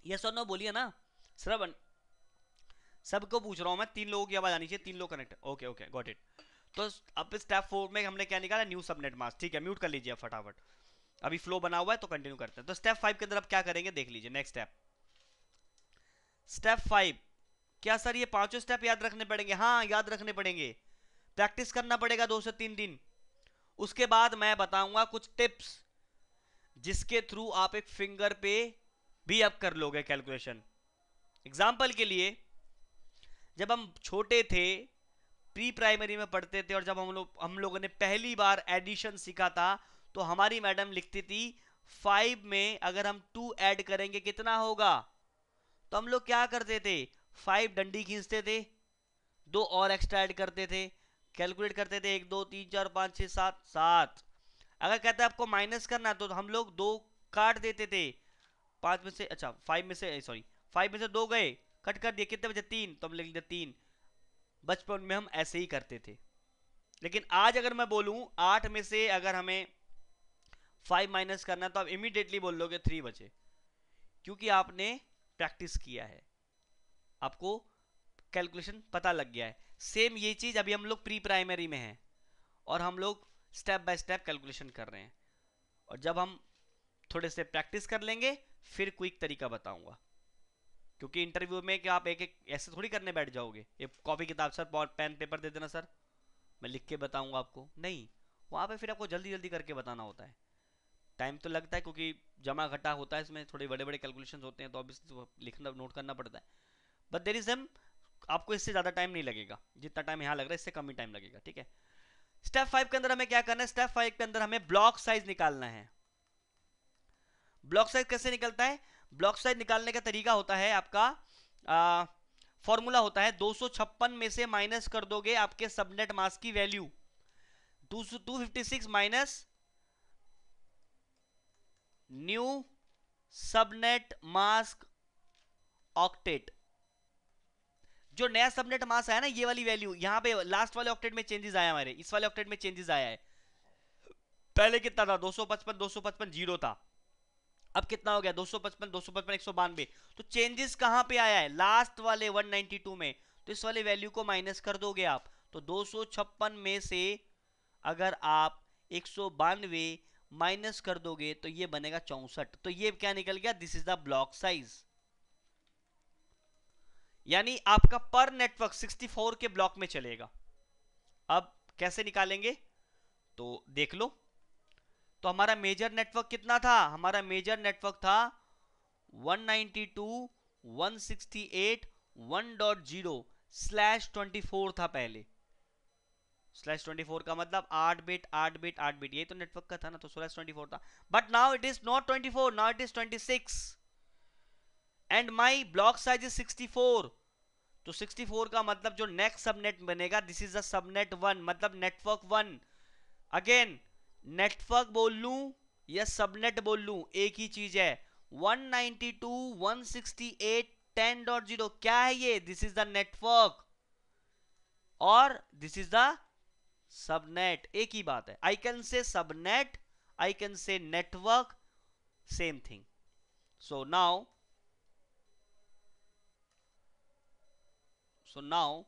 ये सर नो बोलिए ना श्रवण सबको पूछ रहा हूं मैं तीन लोगों की आवाज आनी चाहिए तीन लोग connect okay okay got it तो अब स्टेप फोर में हमने क्या निकाला न्यू सबनेट मास्क ठीक है म्यूट कर लीजिए फटाफट अभी फ्लो बना हुआ है तो कंटिन्यू करते हैं तो स्टेप फाइव के अंदर अब क्या करेंगे देख लीजिए नेक्स्ट स्टेप स्टेप फाइव क्या सर ये पांचों स्टेप याद रखने पड़ेंगे हाँ याद रखने पड़ेंगे प्रैक्टिस करना पड़ेगा दो से तीन दिन उसके बाद मैं बताऊंगा कुछ टिप्स जिसके थ्रू आप एक फिंगर पे भी अब कर लोगे कैलकुलेशन एग्जाम्पल के लिए जब हम छोटे थे प्री प्राइमरी में पढ़ते थे और जब हम लोग हम लोगों ने पहली बार एडिशन सीखा था तो हमारी मैडम लिखती थी फाइव में अगर हम टू ऐड करेंगे कितना होगा तो हम लोग क्या करते थे फाइव डंडी खींचते थे दो और एक्स्ट्रा ऐड करते थे कैलकुलेट करते थे एक दो तीन चार पाँच छः सात सात अगर कहते आपको माइनस करना तो हम लोग दो काट देते थे पाँच में से अच्छा फाइव में से सॉरी फाइव में से दो गए कट कर दिए कितने बचे तीन तो हम लिख लेते तीन बचपन में हम ऐसे ही करते थे लेकिन आज अगर मैं बोलूं आठ में से अगर हमें फाइव माइनस करना तो आप इमीडिएटली बोल लोगे थ्री बचे क्योंकि आपने प्रैक्टिस किया है आपको कैलकुलेशन पता लग गया है सेम ये चीज़ अभी हम लोग प्री प्राइमरी में हैं और हम लोग स्टेप बाय स्टेप कैलकुलेशन कर रहे हैं और जब हम थोड़े से प्रैक्टिस कर लेंगे फिर क्विक तरीका बताऊंगा क्योंकि इंटरव्यू में कि आप एक एक ऐसे थोड़ी करने बैठ जाओगे एक कॉपी किताब सर और पेन पेपर दे देना सर मैं लिख के बताऊंगा आपको नहीं वहाँ पे फिर आपको जल्दी जल्दी करके बताना होता है टाइम तो लगता है क्योंकि जमा घटा होता है इसमें थोड़े बड़े बड़े कैलकुलेशन होते हैं तो ऑब्वियसली लिखना नोट करना पड़ता है बट देर इज एम आपको इससे ज़्यादा टाइम नहीं लगेगा जितना टाइम यहाँ लग रहा है इससे कम ही टाइम लगेगा ठीक है स्टेप फाइव के अंदर हमें क्या करना है स्टेप फाइव के अंदर हमें ब्लॉक साइज निकालना है ब्लॉक साइज कैसे निकलता है ब्लॉक साइज निकालने का तरीका होता है आपका फॉर्मूला होता है दो में से माइनस कर दोगे आपके सबनेट मास की value two fifty six minus new subnet mask octet जो नया सबनेट मास आया ना ये वाली वैल्यू यहां पे लास्ट वाले ऑक्टेट में चेंजेस आया हमारे इस वाले ऑक्टेट में चेंजेस आया है पहले कितना था 255 255 जीरो था अब कितना हो गया 255 255 पचपन तो चेंजेस कहां पे आया है लास्ट वाले 192 में तो इस वाले वैल्यू को माइनस कर दोगे आप तो 256 में से अगर आप एक माइनस कर दोगे तो ये बनेगा चौसठ तो ये क्या निकल गया this is the block size यानी आपका पर नेटवर्क 64 के ब्लॉक में चलेगा अब कैसे निकालेंगे तो देख लो तो हमारा मेजर नेटवर्क कितना था हमारा मेजर नेटवर्क था 192.168.1.0 168, स्लैश 24 था पहले स्लैश 24 का मतलब 8 बिट 8 बिट 8 बिट ये तो नेटवर्क का था ना तो स्लैश 24 था but now it is not 24 now it is 26 and my block size is 64 तो 64 का मतलब जो नेक्स्ट सबनेट बनेगा this is the subnet one मतलब नेटवर्क वन अगेन नेटवर्क बोल लू या सबनेट बोल लू एक ही चीज है 192.168.10.0 क्या है ये दिस इज द नेटवर्क और दिस इज द सबनेट एक ही बात है I can say subnet I can say network same thing so now so now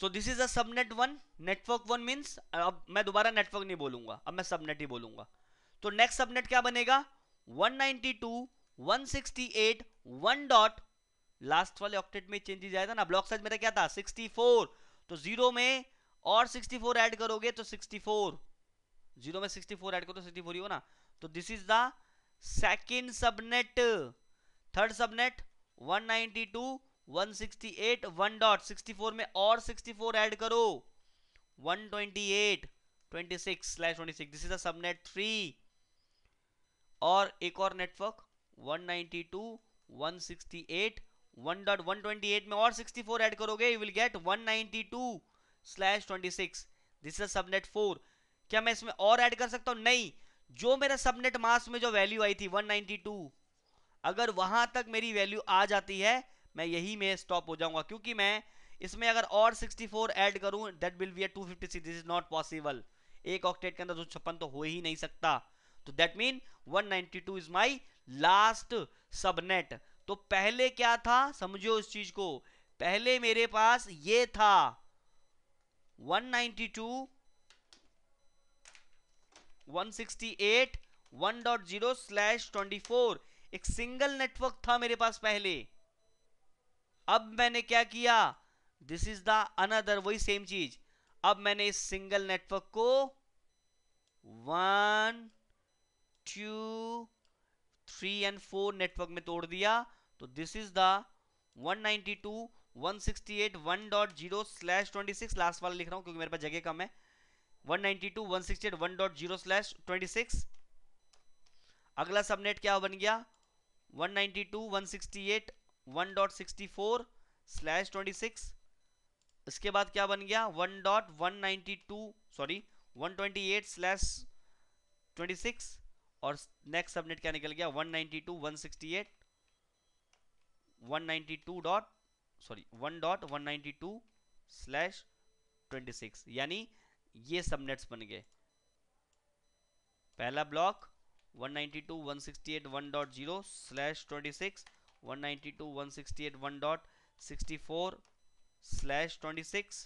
so this is a subnet one network one means अब मैं दोबारा network नहीं बोलूंगा अब मैं सबनेट ही बोलूंगा तो नेक्स्ट सबनेट क्या बनेगा 192, 168, 1 डॉट लास्ट वाले ऑक्टेट में चेंजेस आया था ना ब्लॉक साइज मेरा क्या था 64 तो जीरो में और 64 ऐड करोगे तो 64 जीरो में 64 ऐड करो तो 64 ही हो ना तो this is the second subnet third subnet 192, 168, 1 dot 64 में और 64 ऐड करो 128 26 26 3 और एक 192 168 1.128 64 192 26 4 क्या मैं इसमें और ऐड कर सकता हूं नहीं जो मेरा सबनेट मास में जो वैल्यू आई थी 192 अगर वहां तक मेरी वैल्यू आ जाती है मैं यही में स्टॉप हो जाऊंगा क्योंकि मैं इसमें अगर और 64 ऐड करूं that will be a 256 this is not possible एक ऑक्टेट के अंदर दो छप्पन तो हो ही नहीं सकता तो that mean 192 is my last subnet तो पहले क्या था समझो इस चीज को पहले मेरे पास ये था 192 168 1.0 24 एक सिंगल नेटवर्क था मेरे पास पहले अब मैंने क्या किया दिस इज द अनदर वही सेम चीज अब मैंने इस सिंगल नेटवर्क को one two three and four network में तोड़ दिया तो this is the 19216810 168 1.0 slash 26 last वाला लिख रहा हूं क्योंकि मेरे पास जगह कम है 19216810 168 स्लैश 26 अगला सबनेट क्या बन गया 192.168.1.64 168 स्लैश 26 इसके बाद क्या बन गया one dot one ninety two sorry one twenty eight slash twenty six और नेक्स्ट सबनेट क्या निकल गया one ninety two one sixty eight one ninety two dot sorry one dot one ninety two slash twenty six यानी ये subnets बन गए पहला block one one one ninety two sixty eight dot zero slash twenty six one one one ninety two sixty eight dot sixty four slash twenty six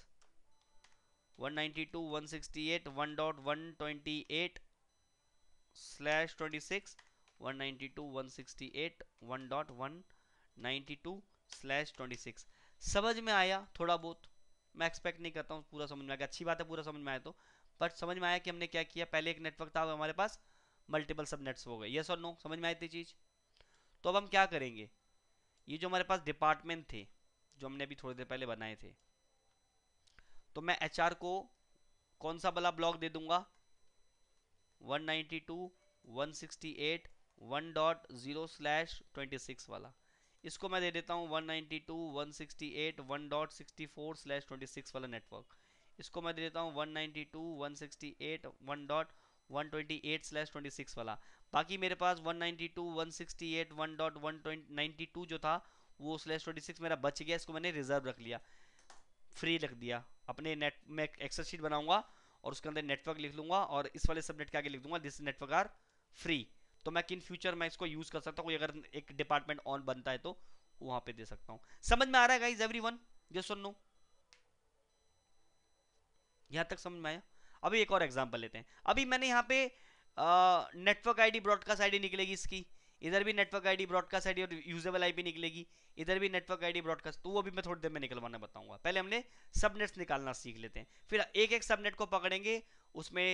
one ninety two one sixty eight one dot one twenty eight slash twenty six one ninety two one sixty eight one dot one ninety two slash twenty six समझ में आया थोड़ा बहुत मैं expect नहीं करता हूँ पूरा समझ में आया अच्छी बात है पूरा समझ में आया तो बट समझ में आया कि हमने क्या किया पहले एक नेटवर्क था हमारे पास मल्टीपल सब नेट्स हो गए यस और नो समझ में आई थी चीज़ तो अब हम क्या करेंगे ये जो हमारे पास डिपार्टमेंट थे जो हमने अभी थोड़ी देर पहले बनाए थे तो मैं एच को कौन सा वाला ब्लॉक दे दूंगा 192, 168, 1.0 स्लैश 26 वाला इसको मैं दे देता हूँ 192, 168, 1.64 स्लैश 26 वाला नेटवर्क इसको मैं दे देता हूँ 192, 168, 1.128 स्लैश 26 वाला बाकी मेरे पास 192, 168, 1.192 जो था वो स्लैश ट्वेंटी सिक्स मेरा बच गया इसको मैंने रिजर्व रख लिया फ्री रख दिया अपने नेट में एक्सेल शीट बनाऊंगा और उसके अंदर नेटवर्क लिख लूंगा और इस वाले सबनेट के आगे लिख दूंगा दिस नेटवर्क आर फ्री तो मैं किन फ्यूचर में इसको यूज कर सकता हूँ अगर एक डिपार्टमेंट ऑन बनता है तो वहां पे दे सकता हूँ समझ में आ रहा है गाइज एवरी वन ये सुन लो यहां तक समझ में आया अभी एक और एग्जाम्पल लेते हैं अभी मैंने यहाँ पे नेटवर्क आईडी ब्रॉडकास्ट आईडी निकलेगी इसकी इधर भी नेटवर्क आईडी ब्रॉडकास्ट आईडी और यूजेबल आईपी निकलेगी इधर भी नेटवर्क आईडी ब्रॉडकास्ट तो वो भी मैं थोड़ी देर में निकलवाना बताऊंगा पहले हमने सबनेट्स निकालना सीख लेते हैं फिर एक एक सबनेट को पकड़ेंगे उसमें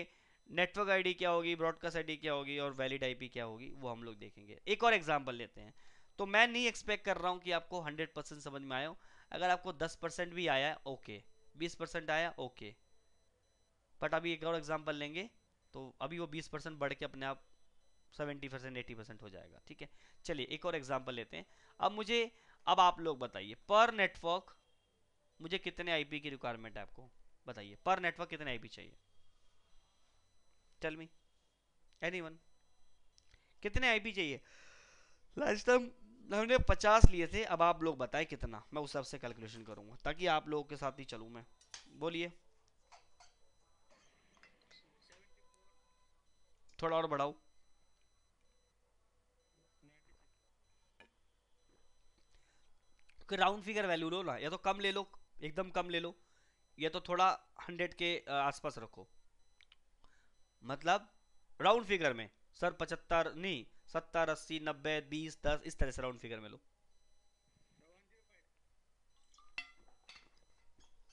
नेटवर्क आईडी क्या होगी ब्रॉडकास्ट आईडी क्या होगी और वैलिड आईपी क्या होगी वो हम लोग देखेंगे एक और एग्जाम्पल लेते हैं तो मैं नहीं एक्सपेक्ट कर रहा हूँ कि आपको हंड्रेड परसेंट समझ में आयो हो अगर आपको दस परसेंट भी आया ओके बीस परसेंट आया ओके बट अभी एक और एग्जाम्पल लेंगे तो अभी वो बीस परसेंट बढ़ के अपने आप सेवेंटी परसेंट एटी परसेंट हो जाएगा ठीक है चलिए एक और एग्जाम्पल लेते हैं अब मुझे अब आप लोग बताइए पर नेटवर्क मुझे कितने आईपी की रिक्वायरमेंट है आपको बताइए पर नेटवर्क कितने आईपी चाहिए टेल मी एनीवन कितने आईपी चाहिए लास्ट टाइम हमने पचास लिए थे अब आप लोग बताएं कितना मैं उस हिसाब से कैलकुलेशन करूंगा ताकि आप लोगों के साथ ही चलू मैं बोलिए थोड़ा और बढ़ाओ राउंड फिगर वैल्यू लो ना या तो कम ले लो एकदम कम ले लो या तो थोड़ा हंड्रेड के आसपास रखो मतलब राउंड फिगर में सर पचहत्तर नहीं सत्तर अस्सी नब्बे बीस दस इस तरह से राउंड फिगर में लो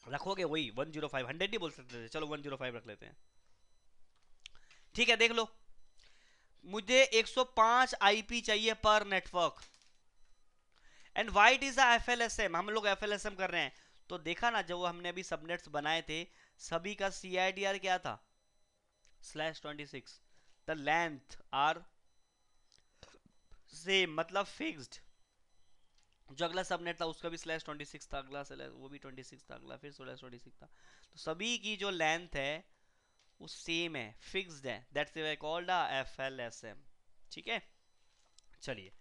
रखोगे वही वन जीरो फाइव हंड्रेड ही बोल सकते थे चलो वन जीरो फाइव रख लेते हैं ठीक है देख लो मुझे 105 आईपी चाहिए पर network and why is F L S M हम लोग एफ एल एस एम कर रहे हैं तो देखा ना जब वो हमने अभी सबनेट्स बनाए थे सभी का सी आई डी आर क्या था slash twenty six the length are same मतलब फिक्स्ड जो अगला सबनेट था उसका भी स्लैश ट्वेंटी सिक्स था अगला स्लैश वो भी ट्वेंटी सिक्स था अगला फिर स्लैश ट्वेंटी सिक्स था तो सभी की जो लेंथ है वो सेम है फिक्स्ड है that's way called F L S M ठीक है चलिए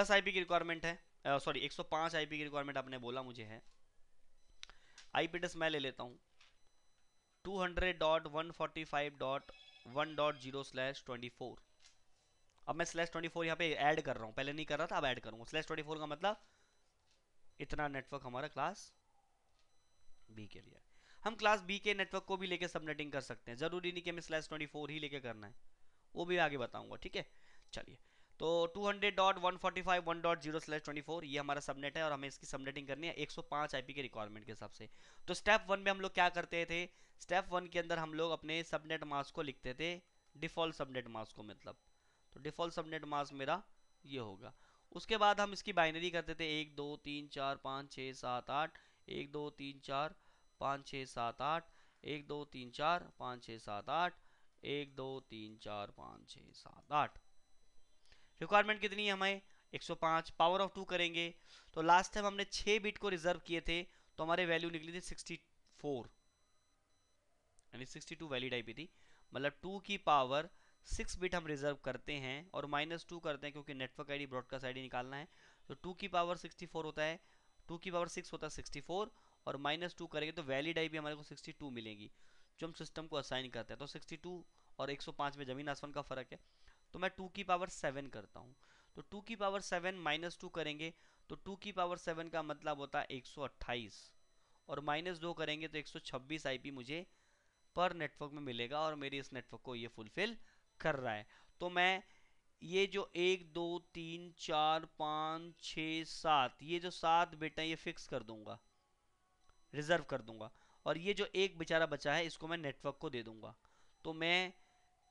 दस आईपी की रिक्वायरमेंट है सॉरी uh, 105 आईपी की रिक्वायरमेंट आपने बोला मुझे है आईपी एड्रेस मैं ले लेता हूँ 200.145.1.0/24 अब मैं स्लैश 24 यहाँ पे ऐड कर रहा हूँ पहले नहीं कर रहा था अब ऐड करूँगा स्लैश 24 का मतलब इतना नेटवर्क हमारा क्लास बी के लिए हम क्लास बी के नेटवर्क को भी लेके सबनेटिंग कर सकते हैं जरूरी नहीं कि हमें स्लैश ट्वेंटी फोर ही लेके करना है वो भी आगे बताऊंगा ठीक है चलिए तो 200.145.1.0/24 ये हमारा सबनेट है और हमें इसकी सबनेटिंग करनी है 105 आईपी के रिक्वायरमेंट के हिसाब से तो स्टेप वन में हम लोग क्या करते थे स्टेप वन के अंदर हम लोग अपने सबनेट मास्क को लिखते थे डिफॉल्ट सबनेट मास्क को मतलब तो डिफॉल्ट सबनेट मास्क मेरा ये होगा उसके बाद हम इसकी बाइनरी करते थे एक दो तीन चार पाँच छः सात आठ एक दो तीन चार पाँच छः सात आठ एक दो तीन चार पाँच छः सात आठ एक दो तीन चार पाँच छः सात आठ रिक्वायरमेंट कितनी है हमें 105 पावर ऑफ टू करेंगे तो लास्ट टाइम हमने 6 बिट को रिजर्व किए थे तो हमारे वैल्यू निकली थी 64 यानी 62 वैलिड आई थी मतलब 2 की पावर 6 बिट हम रिजर्व करते हैं और माइनस टू करते हैं क्योंकि नेटवर्क डी ब्रॉडकास्ट आईडी निकालना है तो टू की पावर सिक्सटी होता है टू की पावर सिक्स होता है सिक्सटी और माइनस टू करेंगे तो वैलिड आई हमारे को सिक्सटी मिलेगी जो हम सिस्टम को असाइन करते हैं तो सिक्सटी और 105 में ज़मीन आसमान का फ़र्क है तो मैं टू की पावर सेवन करता हूँ तो टू की पावर सेवन माइनस टू करेंगे तो टू की पावर सेवन का मतलब होता है एक सौ अट्ठाईस और माइनस दो करेंगे तो एक सौ छब्बीस आई पी मुझे पर नेटवर्क में मिलेगा और मेरी इस नेटवर्क को ये फुलफिल कर रहा है तो मैं ये जो एक दो तीन चार पाँच छ सात ये जो सात बेटा ये फिक्स कर दूंगा रिजर्व कर दूंगा और ये जो एक बेचारा बचा है इसको मैं नेटवर्क को दे दूंगा तो मैं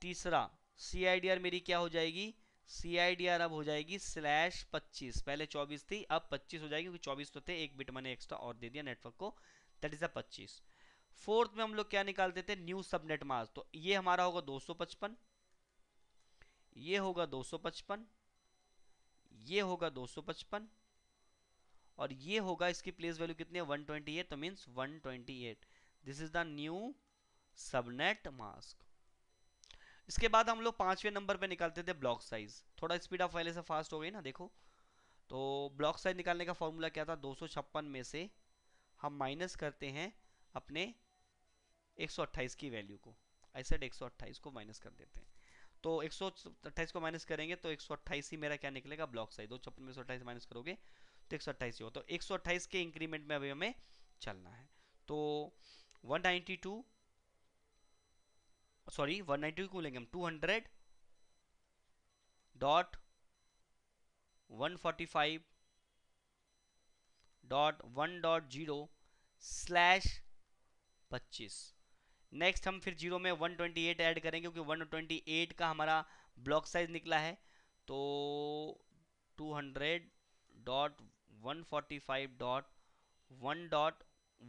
तीसरा सी मेरी क्या हो जाएगी सी अब हो जाएगी स्लैश पच्चीस पहले चौबीस थी अब पच्चीस हो जाएगी क्योंकि चौबीस तो थे एक बिट मैंने एक्स्ट्रा और दे दिया नेटवर्क को दैट इज अ पच्चीस फोर्थ में हम लोग क्या निकालते थे न्यू सबनेट मास तो ये हमारा होगा 255 ये होगा 255 ये होगा 255 और ये होगा इसकी प्लेस वैल्यू कितनी है 128 तो means 128 this is the new subnet mask इसके बाद हम लोग पाँचवें नंबर पे निकालते थे ब्लॉक साइज थोड़ा स्पीड ऑफ पहले से फास्ट हो गई ना देखो तो ब्लॉक साइज निकालने का फॉर्मूला क्या था दो में से हम माइनस करते हैं अपने एक की वैल्यू को ऐसे एक को माइनस कर देते हैं तो एक को माइनस करेंगे तो एक ही मेरा क्या निकलेगा ब्लॉक साइज दो छप्पन में सौ माइनस करोगे तो एक ही हो तो एक के इंक्रीमेंट में अभी हमें चलना है तो 192 सॉरी 192 नाइन्टी क्यों लेंगे हम two hundred dot one forty five dot one dot zero slash पच्चीस नेक्स्ट हम फिर जीरो में वन ट्वेंटी एट एड करेंगे क्योंकि वन ट्वेंटी एट का हमारा ब्लॉक साइज निकला है तो two hundred dot one forty five dot one dot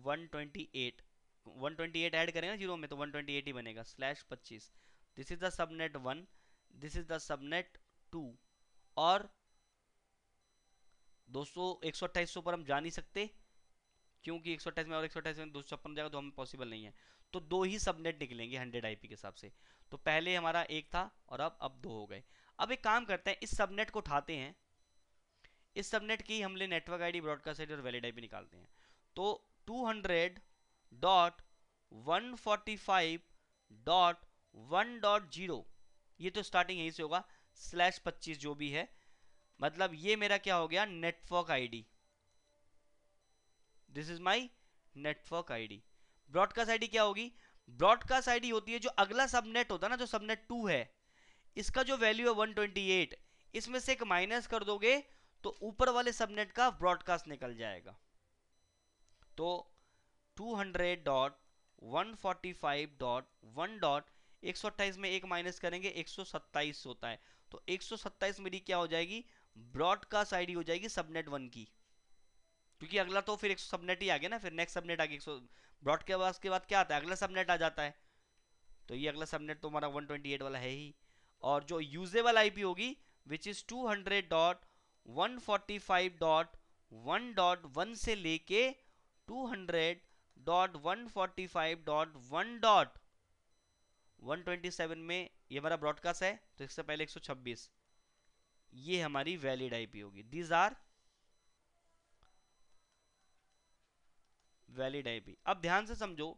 one twenty eight 128 add करेंगे जीरो में तो 128 ही बनेगा slash 25 this is the subnet one this is the subnet two और दोस्तों एक सौ अट्ठाईस पर हम जा नहीं सकते क्योंकि एक सौ अट्ठाईस में और एक सौ अट्ठाईस में दो सौ छप्पन जाएगा तो हमें पॉसिबल नहीं है तो दो ही सबनेट निकलेंगे हंड्रेड आईपी के हिसाब से तो पहले हमारा एक था और अब अब दो हो गए अब एक काम करते हैं इस सबनेट को उठाते हैं इस सबनेट की हमने नेटवर्क आईडी ब्रॉडकास्ट आईडी और वैलिड आईपी निकालते हैं तो 200 dot one forty five dot one dot zero ये तो स्टार्टिंग यहीं से होगा स्लैश पच्चीस जो भी है मतलब ये मेरा क्या हो गया network ID this is my network ID broadcast ID क्या होगी ब्रॉडकास्ट आईडी होती है जो अगला सबनेट होता है ना जो सबनेट टू है इसका जो वैल्यू है वन ट्वेंटी एट इसमें से एक माइनस कर दोगे तो ऊपर वाले सबनेट का ब्रॉडकास्ट निकल जाएगा तो 200.145.1. एक सौ में एक माइनस करेंगे एक सौ होता है तो एक सौ मेरी क्या हो जाएगी ब्रॉडकास्ट आईडी हो जाएगी सबनेट वन की क्योंकि अगला तो फिर एक सौ सबनेट ही आ गया ना फिर नेक्स्ट सबनेट आ गया एक सौ ब्रॉडकास्ट के बाद क्या आता है अगला सबनेट आ जाता है तो ये अगला सबनेट तो हमारा 128 वाला है ही और जो यूजेबल पी होगी विच इज वन से लेके hundred dot one forty five dot one dot one twenty seven में ये हमारा ब्रॉडकास्ट है तो इससे पहले एक सौ छब्बीस ये हमारी वैलिड आईपी होगी दीज आर वैलिड आईपी अब ध्यान से समझो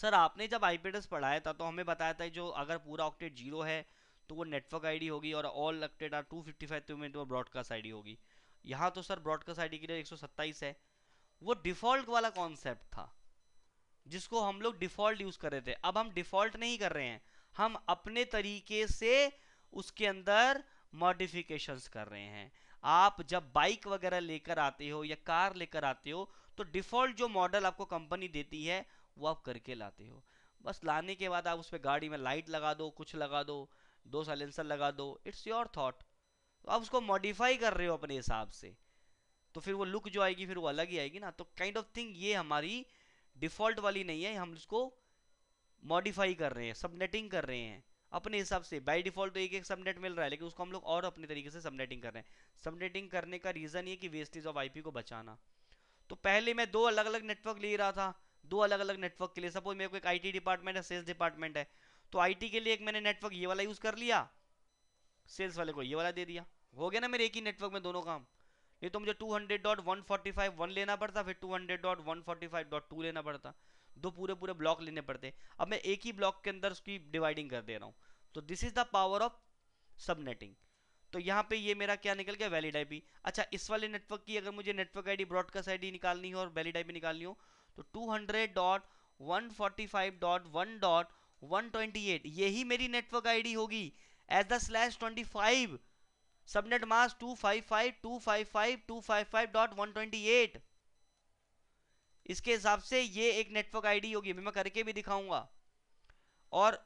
सर आपने जब आईपी एड्रेस पढ़ाया था तो हमें बताया था जो अगर पूरा ऑक्टेट जीरो है तो वो नेटवर्क आईडी होगी और all octet are two fifty five तो ब्रॉडकास्ट आईडी होगी यहाँ तो सर ब्रॉडकास्ट आईडी के लिए एक सौ सत्ताईस है वो डिफॉल्ट वाला कॉन्सेप्ट था जिसको हम लोग डिफॉल्ट यूज कर रहे थे अब हम डिफॉल्ट नहीं कर रहे हैं हम अपने तरीके से उसके अंदर मॉडिफिकेशंस कर रहे हैं आप जब बाइक वगैरह लेकर आते हो या कार लेकर आते हो तो डिफॉल्ट जो मॉडल आपको कंपनी देती है वो आप करके लाते हो बस लाने के बाद आप उस पर गाड़ी में लाइट लगा दो कुछ लगा दो दो साइलेंसर लगा दो इट्स योर थॉट तो आप उसको मॉडिफाई कर रहे हो अपने हिसाब से तो फिर वो लुक जो आएगी फिर वो अलग ही आएगी ना तो काइंड ऑफ थिंग ये हमारी डिफ़ॉल्ट वाली नहीं है हम उसको मॉडिफाई कर रहे हैं सबनेटिंग कर रहे हैं अपने हिसाब से बाय डिफॉल्ट तो एक एक सबनेट मिल रहा है लेकिन उसको हम लोग और अपने तरीके से सबनेटिंग कर रहे हैं सबनेटिंग करने का रीज़न ये कि वेस्टेज ऑफ आईपी को बचाना तो पहले मैं दो अलग अलग नेटवर्क ले रहा था दो अलग अलग नेटवर्क के लिए सपोज मेरे को एक आईटी डिपार्टमेंट है सेल्स डिपार्टमेंट है तो आईटी के लिए एक मैंने नेटवर्क ये वाला यूज़ कर लिया सेल्स वाले को ये वाला दे दिया हो गया ना मेरे एक ही नेटवर्क में दोनों काम ये तो मुझे टू वन लेना पड़ता फिर 200.145.2 लेना पड़ता दो पूरे पूरे ब्लॉक लेने पड़ते अब मैं एक ही ब्लॉक के अंदर उसकी डिवाइडिंग कर दे रहा हूँ तो this is the power of subnetting तो यहाँ पे ये मेरा क्या निकल गया वैलिड आई अच्छा इस वाले नेटवर्क की अगर मुझे नेटवर्क आईडी ब्रॉडकास्ट आई निकालनी हो और वैलिड आई निकालनी हो तो टू हंड्रेड डॉट वन यही मेरी नेटवर्क आई होगी at the slash twenty subnet mask 255.255.128 इसके हिसाब से ये एक नेटवर्क आईडी होगी मैं करके भी दिखाऊंगा और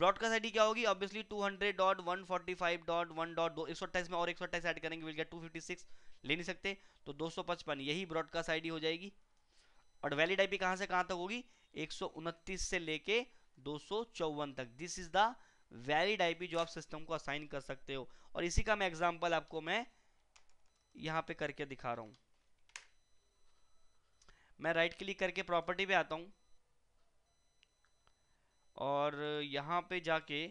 ब्रॉडकास्ट आईडी क्या होगी ऑब्वियसली 200.145.1.2 128 में और 128 ऐड करेंगे विल गेट 256 ले नहीं सकते तो 255 यही ब्रॉडकास्ट आईडी हो जाएगी और वैलिड आईपी कहां से कहां तक होगी एक से लेके दो तक this is the valid IP जो आप सिस्टम को असाइन कर सकते हो और इसी का मैं एग्जाम्पल आपको मैं यहाँ पे करके दिखा रहा हूँ मैं राइट क्लिक करके प्रॉपर्टी पे आता हूँ और यहाँ पे जाके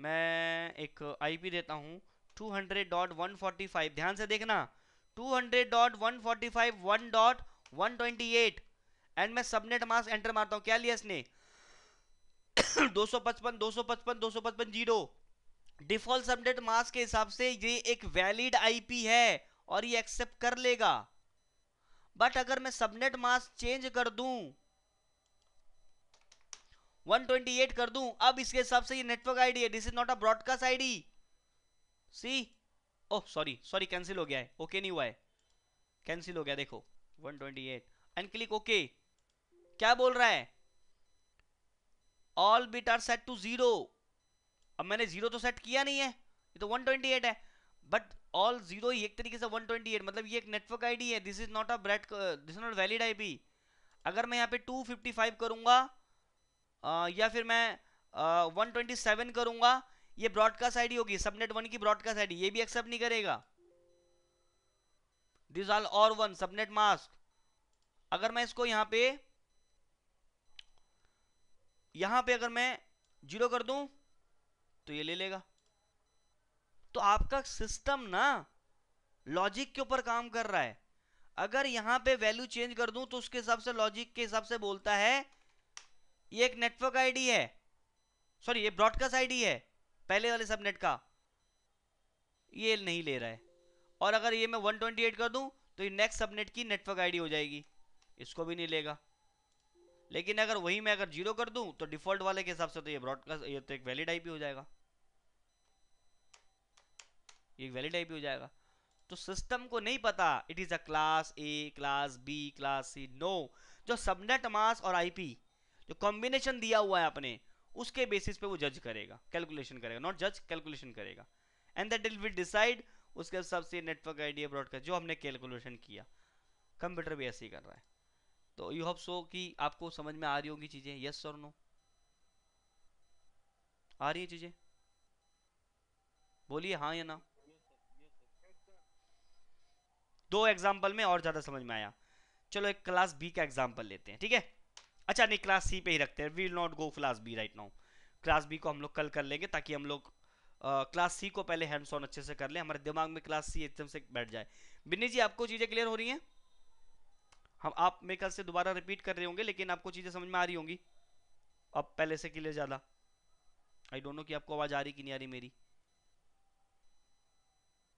मैं एक आईपी देता हूँ 200.145 ध्यान से देखना 200.145 1.128 एंड मैं सबनेट मास्क एंटर मारता हूँ क्या लिया इसने (coughs) दो सौ पचपन दो सौ पचपन दो सौ पचपन जीरो डिफॉल्ट के हिसाब से ये एक वैलिड आईपी है और ये एक्सेप्ट कर लेगा बट अगर मैं सबनेट मास चेंज कर दूं 128 कर दूं अब इसके हिसाब से ये नेटवर्क आईडी है this is not a broadcast ID see oh sorry sorry cancel हो गया है ओके okay नहीं हुआ है कैंसिल हो गया देखो 128 एंड क्लिक ओके क्या बोल रहा है all bit are set to zero अब मैंने जीरो तो सेट किया नहीं है ये तो 128 है बट ऑल जीरो ही एक तरीके से 128 मतलब ये एक नेटवर्क आईडी है this is not a bread this not valid IP अगर मैं यहाँ पे 255 करूंगा आ, या फिर मैं वन ट्वेंटी करूंगा ये ब्रॉडकास्ट आईडी होगी सबनेट वन की ब्रॉडकास्ट आईडी ये भी एक्सेप्ट नहीं करेगा दिस ऑल और वन सबनेट मास्क अगर मैं इसको यहाँ पे यहां पे अगर मैं जीरो कर दूं तो ये ले लेगा तो आपका सिस्टम ना लॉजिक के ऊपर काम कर रहा है अगर यहां पे वैल्यू चेंज कर दूं तो उसके हिसाब से लॉजिक के हिसाब से बोलता है ये एक नेटवर्क आईडी है सॉरी ये ब्रॉडकास्ट आईडी है पहले वाले सबनेट का ये नहीं ले रहा है और अगर ये मैं 128 कर दूं तो ये नेक्स्ट सबनेट की नेटवर्क आईडी हो जाएगी इसको भी नहीं लेगा लेकिन अगर वही मैं अगर जीरो कर दूं तो डिफॉल्ट वाले के हिसाब से तो ये ब्रॉडकास्ट ये तो एक वैलिड आईपी हो जाएगा ये वैलिड आईपी हो जाएगा तो सिस्टम को नहीं पता it is a class A class B class C no जो सबनेट मास और आईपी जो कॉम्बिनेशन दिया हुआ है अपने उसके बेसिस पे वो जज करेगा कैलकुलेशन करेगा नॉट जज कैलकुलेशन करेगा एंड दैट विल डिसाइड उसके हिसाब से नेटवर्क आईडी ब्रॉडकास्ट जो हमने कैलकुलेशन किया कंप्यूटर भी ऐसे ही कर रहा है तो यू हैव सो कि आपको समझ में आ रही होंगी चीज़ें यस और नो आ रही है चीज़ें बोलिए हाँ या ना दो एग्जाम्पल में और ज़्यादा समझ में आया चलो एक क्लास बी का एग्जाम्पल लेते हैं ठीक है अच्छा नहीं क्लास सी पे ही रखते हैं we'll not go class B right now class B को हम लोग कल कर लेंगे ताकि हम लोग क्लास सी को पहले हैंड्स ऑन अच्छे से कर लें हमारे दिमाग में क्लास सी एकदम से बैठ जाए बिन्नी जी आपको चीज़ें क्लियर हो रही हैं हम आप मेरे ख्याल से दोबारा रिपीट कर रहे होंगे लेकिन आपको चीज़ें समझ में आ रही होंगी अब पहले से किले ज़्यादा आई डोंट नो कि आपको आवाज़ आ रही कि नहीं आ रही मेरी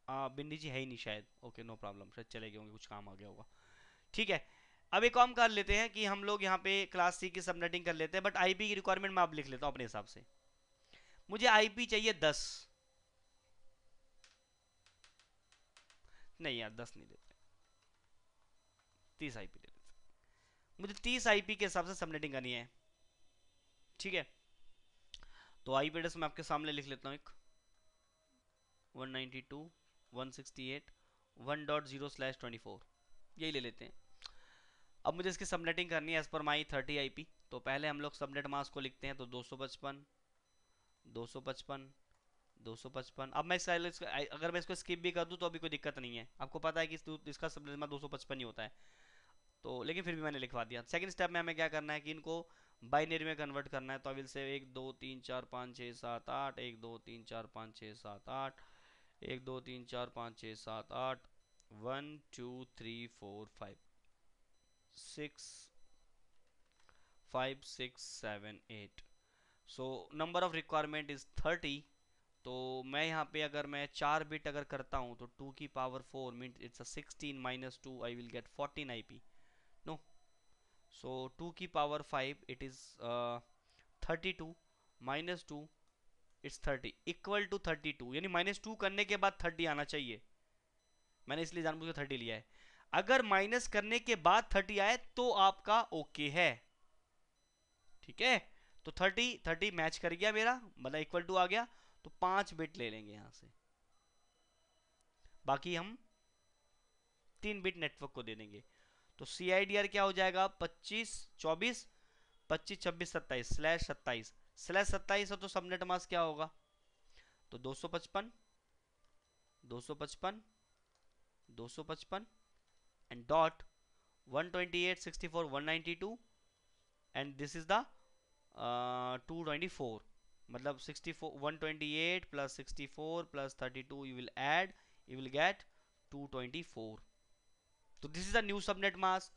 हाँ बिंदी जी है ही नहीं शायद ओके नो प्रॉब्लम शायद चले गए होंगे कुछ काम आ गया होगा ठीक है अब एक काम कर लेते हैं कि हम लोग यहाँ पे क्लास सी की सबनेटिंग कर लेते हैं बट आईपी की रिक्वायरमेंट मैं आप लिख लेता हूँ अपने हिसाब से मुझे आईपी चाहिए दस नहीं यार दस नहीं देते तीस आई पी मुझे तीस आई के हिसाब से सबनेटिंग करनी है ठीक है तो आई पी मैं आपके सामने लिख लेता हूँ एक 192, 168, 1.0 स्लैश 24 यही ले लेते हैं अब मुझे इसकी सबनेटिंग करनी है एज पर माई 30 आईपी तो पहले हम लोग सबनेट मास्क को लिखते हैं तो 255, 255, 255 अब मैं इसका अगर मैं इसको स्किप भी कर दूं तो अभी कोई दिक्कत नहीं है आपको पता है कि इसका सबनेट मास्क 255 ही होता है तो लेकिन फिर भी मैंने लिखवा दिया सेकंड स्टेप में हमें क्या करना है कि इनको बाइनरी में कन्वर्ट करना है तो अविल से एक दो तीन चार पाँच छः सात आठ एक दो तीन चार पाँच छः सात आठ एक दो तीन चार पाँच छः सात आठ one two three four five six five six seven eight so number of requirement is thirty तो मैं यहाँ पे अगर मैं चार बिट अगर करता हूँ तो टू की power four mean it's a sixteen minus two I will get fourteen I P so two की power five it is thirty two minus two it's thirty equal to two यानी minus two करने के बाद thirty आना चाहिए मैंने इसलिए जानबूझ के लिया है अगर माइनस करने के बाद थर्टी आए तो आपका ओके okay है ठीक है तो थर्टी थर्टी मैच कर गया मेरा मतलब इक्वल टू आ गया तो पांच बिट ले लेंगे यहां से बाकी हम तीन बिट नेटवर्क को दे देंगे तो सी आई डी आर क्या हो जाएगा पच्चीस चौबीस पच्चीस छब्बीस सत्ताईस स्लैश सत्ताईस स्लैश सत्ताईस तो सबनेट मास क्या होगा तो दो सौ पचपन दो सौ पचपन दो सौ पचपन and dot one twenty eight sixty four one ninety two and this is the two twenty four मतलब sixty four one twenty eight plus sixty four plus thirty two you will add you will get two twenty four तो this is the new subnet mask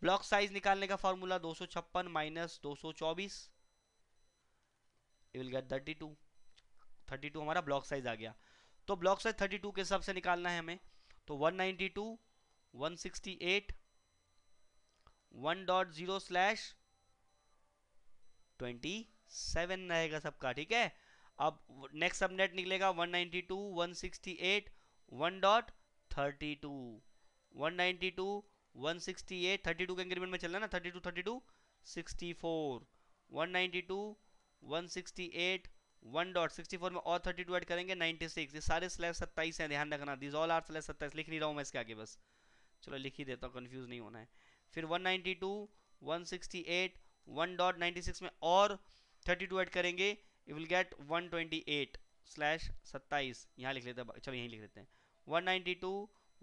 block size निकालने का formula दो सौ छप्पन minus दो सौ चौबीस will get thirty two thirty two हमारा ब्लॉक साइज आ गया तो ब्लॉक साइज थर्टी टू के हिसाब से निकालना है हमें तो one ninety two one sixty eight one dot zero slash twenty seven रहेगा सबका ठीक है अब नेक्स्ट सबनेट निकलेगा one ninety two one sixty eight one dot thirty two 192 168 32 के इंक्रीमेंट में चलना ना 32 32 64 192 168 वन डॉट सिक्सटी फोर में और थर्टी टू एड करेंगे नाइन्टी सिक्स ये सारे स्लैब सत्ताईस हैं ध्यान रखना दिस ऑल आर स्लैब सत्ताईस लिख नहीं रहा हूँ मैं इसके आगे बस चलो लिख ही देता हूँ कन्फ्यूज नहीं होना है फिर one ninety two one sixty eight one dot ninety six में और थर्टी टू एड करेंगे you will get one twenty eight slash सत्ताईस यहाँ लिख लेते हैं चलो यहीं लिख लेते हैं वन नाइन्टी टू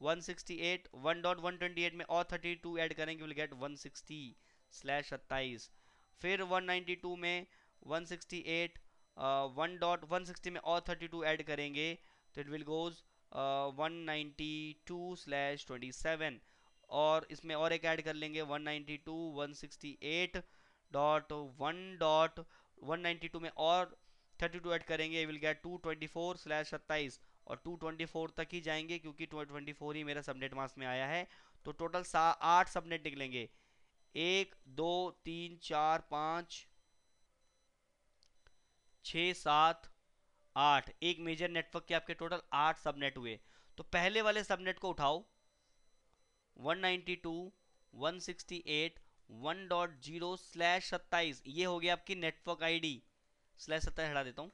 168 1.128 में और 32 ऐड करेंगे विल गेट 160 स्लैश सत्ताईस फिर 192 में 168 वन डॉट वन सिक्सटी में और थर्टी टू ऐड करेंगे तो it will goes one ninety two slash twenty seven और इसमें और एक ऐड कर लेंगे one ninety two one sixty eight dot one dot one ninety two में और थर्टी टू ऐड करेंगे will get two twenty four slash सत्ताईस और 224 तक ही जाएंगे क्योंकि 224 ही मेरा सबनेट मास में आया है तो टोटल आठ सबनेट निकलेंगे एक दो तीन चार पाँच छ सात आठ एक मेजर नेटवर्क के आपके टोटल आठ सबनेट हुए तो पहले वाले सबनेट को उठाओ 192 168 1.0 स्लैश सत्ताईस ये हो गया आपकी नेटवर्क आईडी स्लैश सत्ताईस हटा देता हूँ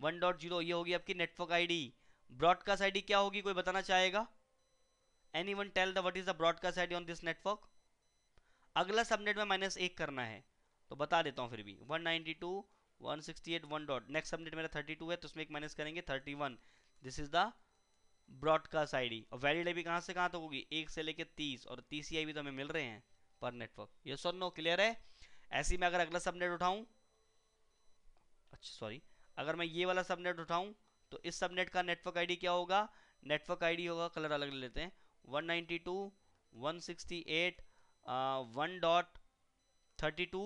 वन डॉट जीरो ये होगी आपकी नेटवर्क आईडी ब्रॉडकास्ट आईडी क्या होगी कोई बताना चाहेगा any one tell the what is the broadcast ID on this network अगला सबनेट में माइनस एक करना है तो बता देता हूँ फिर भी one ninety two one sixty eight one dot next subnet मेरा थर्टी टू है तो उसमें एक माइनस करेंगे thirty one this is the broadcast ID और वैलिड आई कहाँ से कहाँ तक तो होगी एक से लेकर तीस और तीस आई तो हमें मिल रहे हैं पर नेटवर्क ये सर नो क्लियर है ऐसी में अगर अगला सबनेट उठाऊं अच्छा सॉरी अगर मैं ये वाला सबनेट उठाऊं तो इस सबनेट का नेटवर्क आईडी क्या होगा नेटवर्क आईडी होगा कलर अलग ले लेते हैं 192 वन डॉट थर्टी टू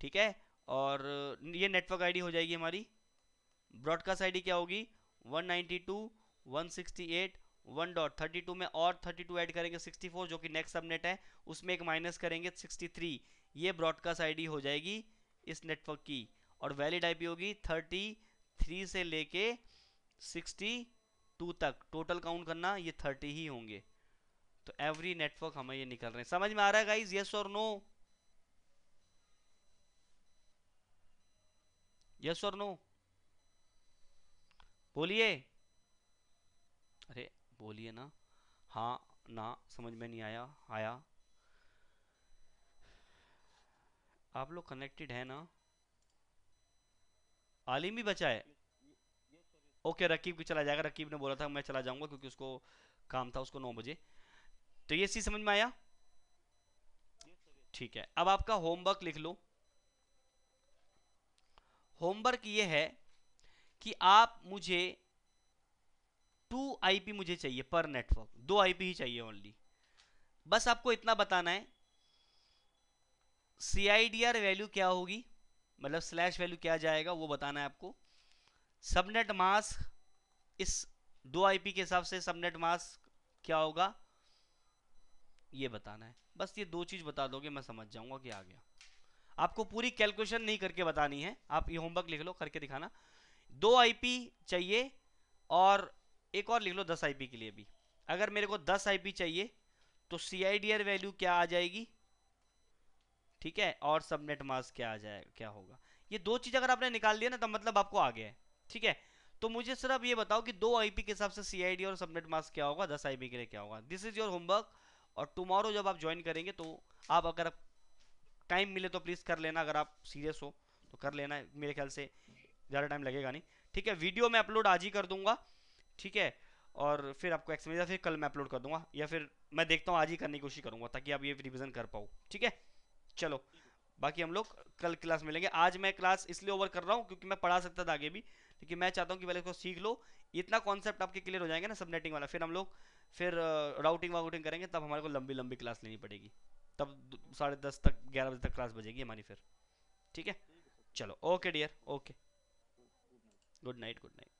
ठीक है और ये नेटवर्क आईडी हो जाएगी हमारी ब्रॉडकास्ट आईडी क्या होगी 192 168 वन डॉट थर्टी टू में और थर्टी टू ऐड करेंगे सिक्सटी फोर जो कि नेक्स्ट सबनेट है उसमें एक माइनस करेंगे सिक्सटी थ्री ये ब्रॉडकास्ट आईडी हो जाएगी इस नेटवर्क की और वैलिड आईपी होगी 33 से लेके 62 तक टोटल काउंट करना ये 30 ही होंगे तो एवरी नेटवर्क हमें ये निकल रहे हैं समझ में आ रहा है गाइज यस और नो यस और नो बोलिए अरे बोलिए ना हाँ ना समझ में नहीं आया आया आप लोग कनेक्टेड है ना आलिम भी बचा है ओके रकीब भी चला जाएगा रकीब ने बोला था मैं चला जाऊंगा क्योंकि उसको काम था उसको नौ बजे तो ये चीज समझ में आया ठीक है अब आपका होमवर्क लिख लो होमवर्क ये है कि आप मुझे टू आईपी मुझे चाहिए पर नेटवर्क दो आईपी ही चाहिए ओनली बस आपको इतना बताना है C I D R value क्या होगी मतलब स्लैश वैल्यू क्या जाएगा वो बताना है आपको सबनेट मास्क इस दो आईपी के हिसाब से सबनेट मास्क क्या होगा ये बताना है बस ये दो चीज़ बता दोगे मैं समझ जाऊंगा कि आ गया आपको पूरी कैलकुलेशन नहीं करके बतानी है आप ये होमवर्क लिख लो करके दिखाना दो आईपी चाहिए और एक और लिख लो दस आईपी के लिए भी अगर मेरे को दस आईपी चाहिए तो सी वैल्यू क्या आ जाएगी ठीक है और सबनेट मास क्या आ जाए क्या होगा ये दो चीज अगर आपने निकाल दिया ना तब मतलब आपको आ गया है ठीक है तो मुझे सर आप ये बताओ कि दो आईपी के हिसाब से सीआईडी और सबनेट मास्क क्या होगा दस आईपी के लिए क्या होगा दिस इज योर होमवर्क और टुमारो जब आप ज्वाइन करेंगे तो आप अगर टाइम मिले तो प्लीज़ कर लेना अगर आप सीरियस हो तो कर लेना मेरे ख्याल से ज़्यादा टाइम लगेगा नहीं ठीक है वीडियो मैं अपलोड आज ही कर दूंगा ठीक है और फिर आपको एक्सप्लेन या फिर कल मैं अपलोड कर दूंगा या फिर मैं देखता हूँ आज ही करने की कोशिश करूंगा ताकि आप ये रिविज़न कर पाओ ठीक है चलो बाकी हम लोग कल क्लास में लेंगे आज मैं क्लास इसलिए ओवर कर रहा हूँ क्योंकि मैं पढ़ा सकता था आगे भी लेकिन मैं चाहता हूँ कि पहले इसको सीख लो इतना कॉन्सेप्ट आपके क्लियर हो जाएंगे ना सब नेटिंग वाला फिर हम लोग फिर राउटिंग वाउटिंग करेंगे तब हमारे को लंबी लंबी क्लास लेनी पड़ेगी तब साढ़े दस तक ग्यारह बजे तक क्लास बजेगी हमारी फिर ठीक है चलो okay dear okay good night good night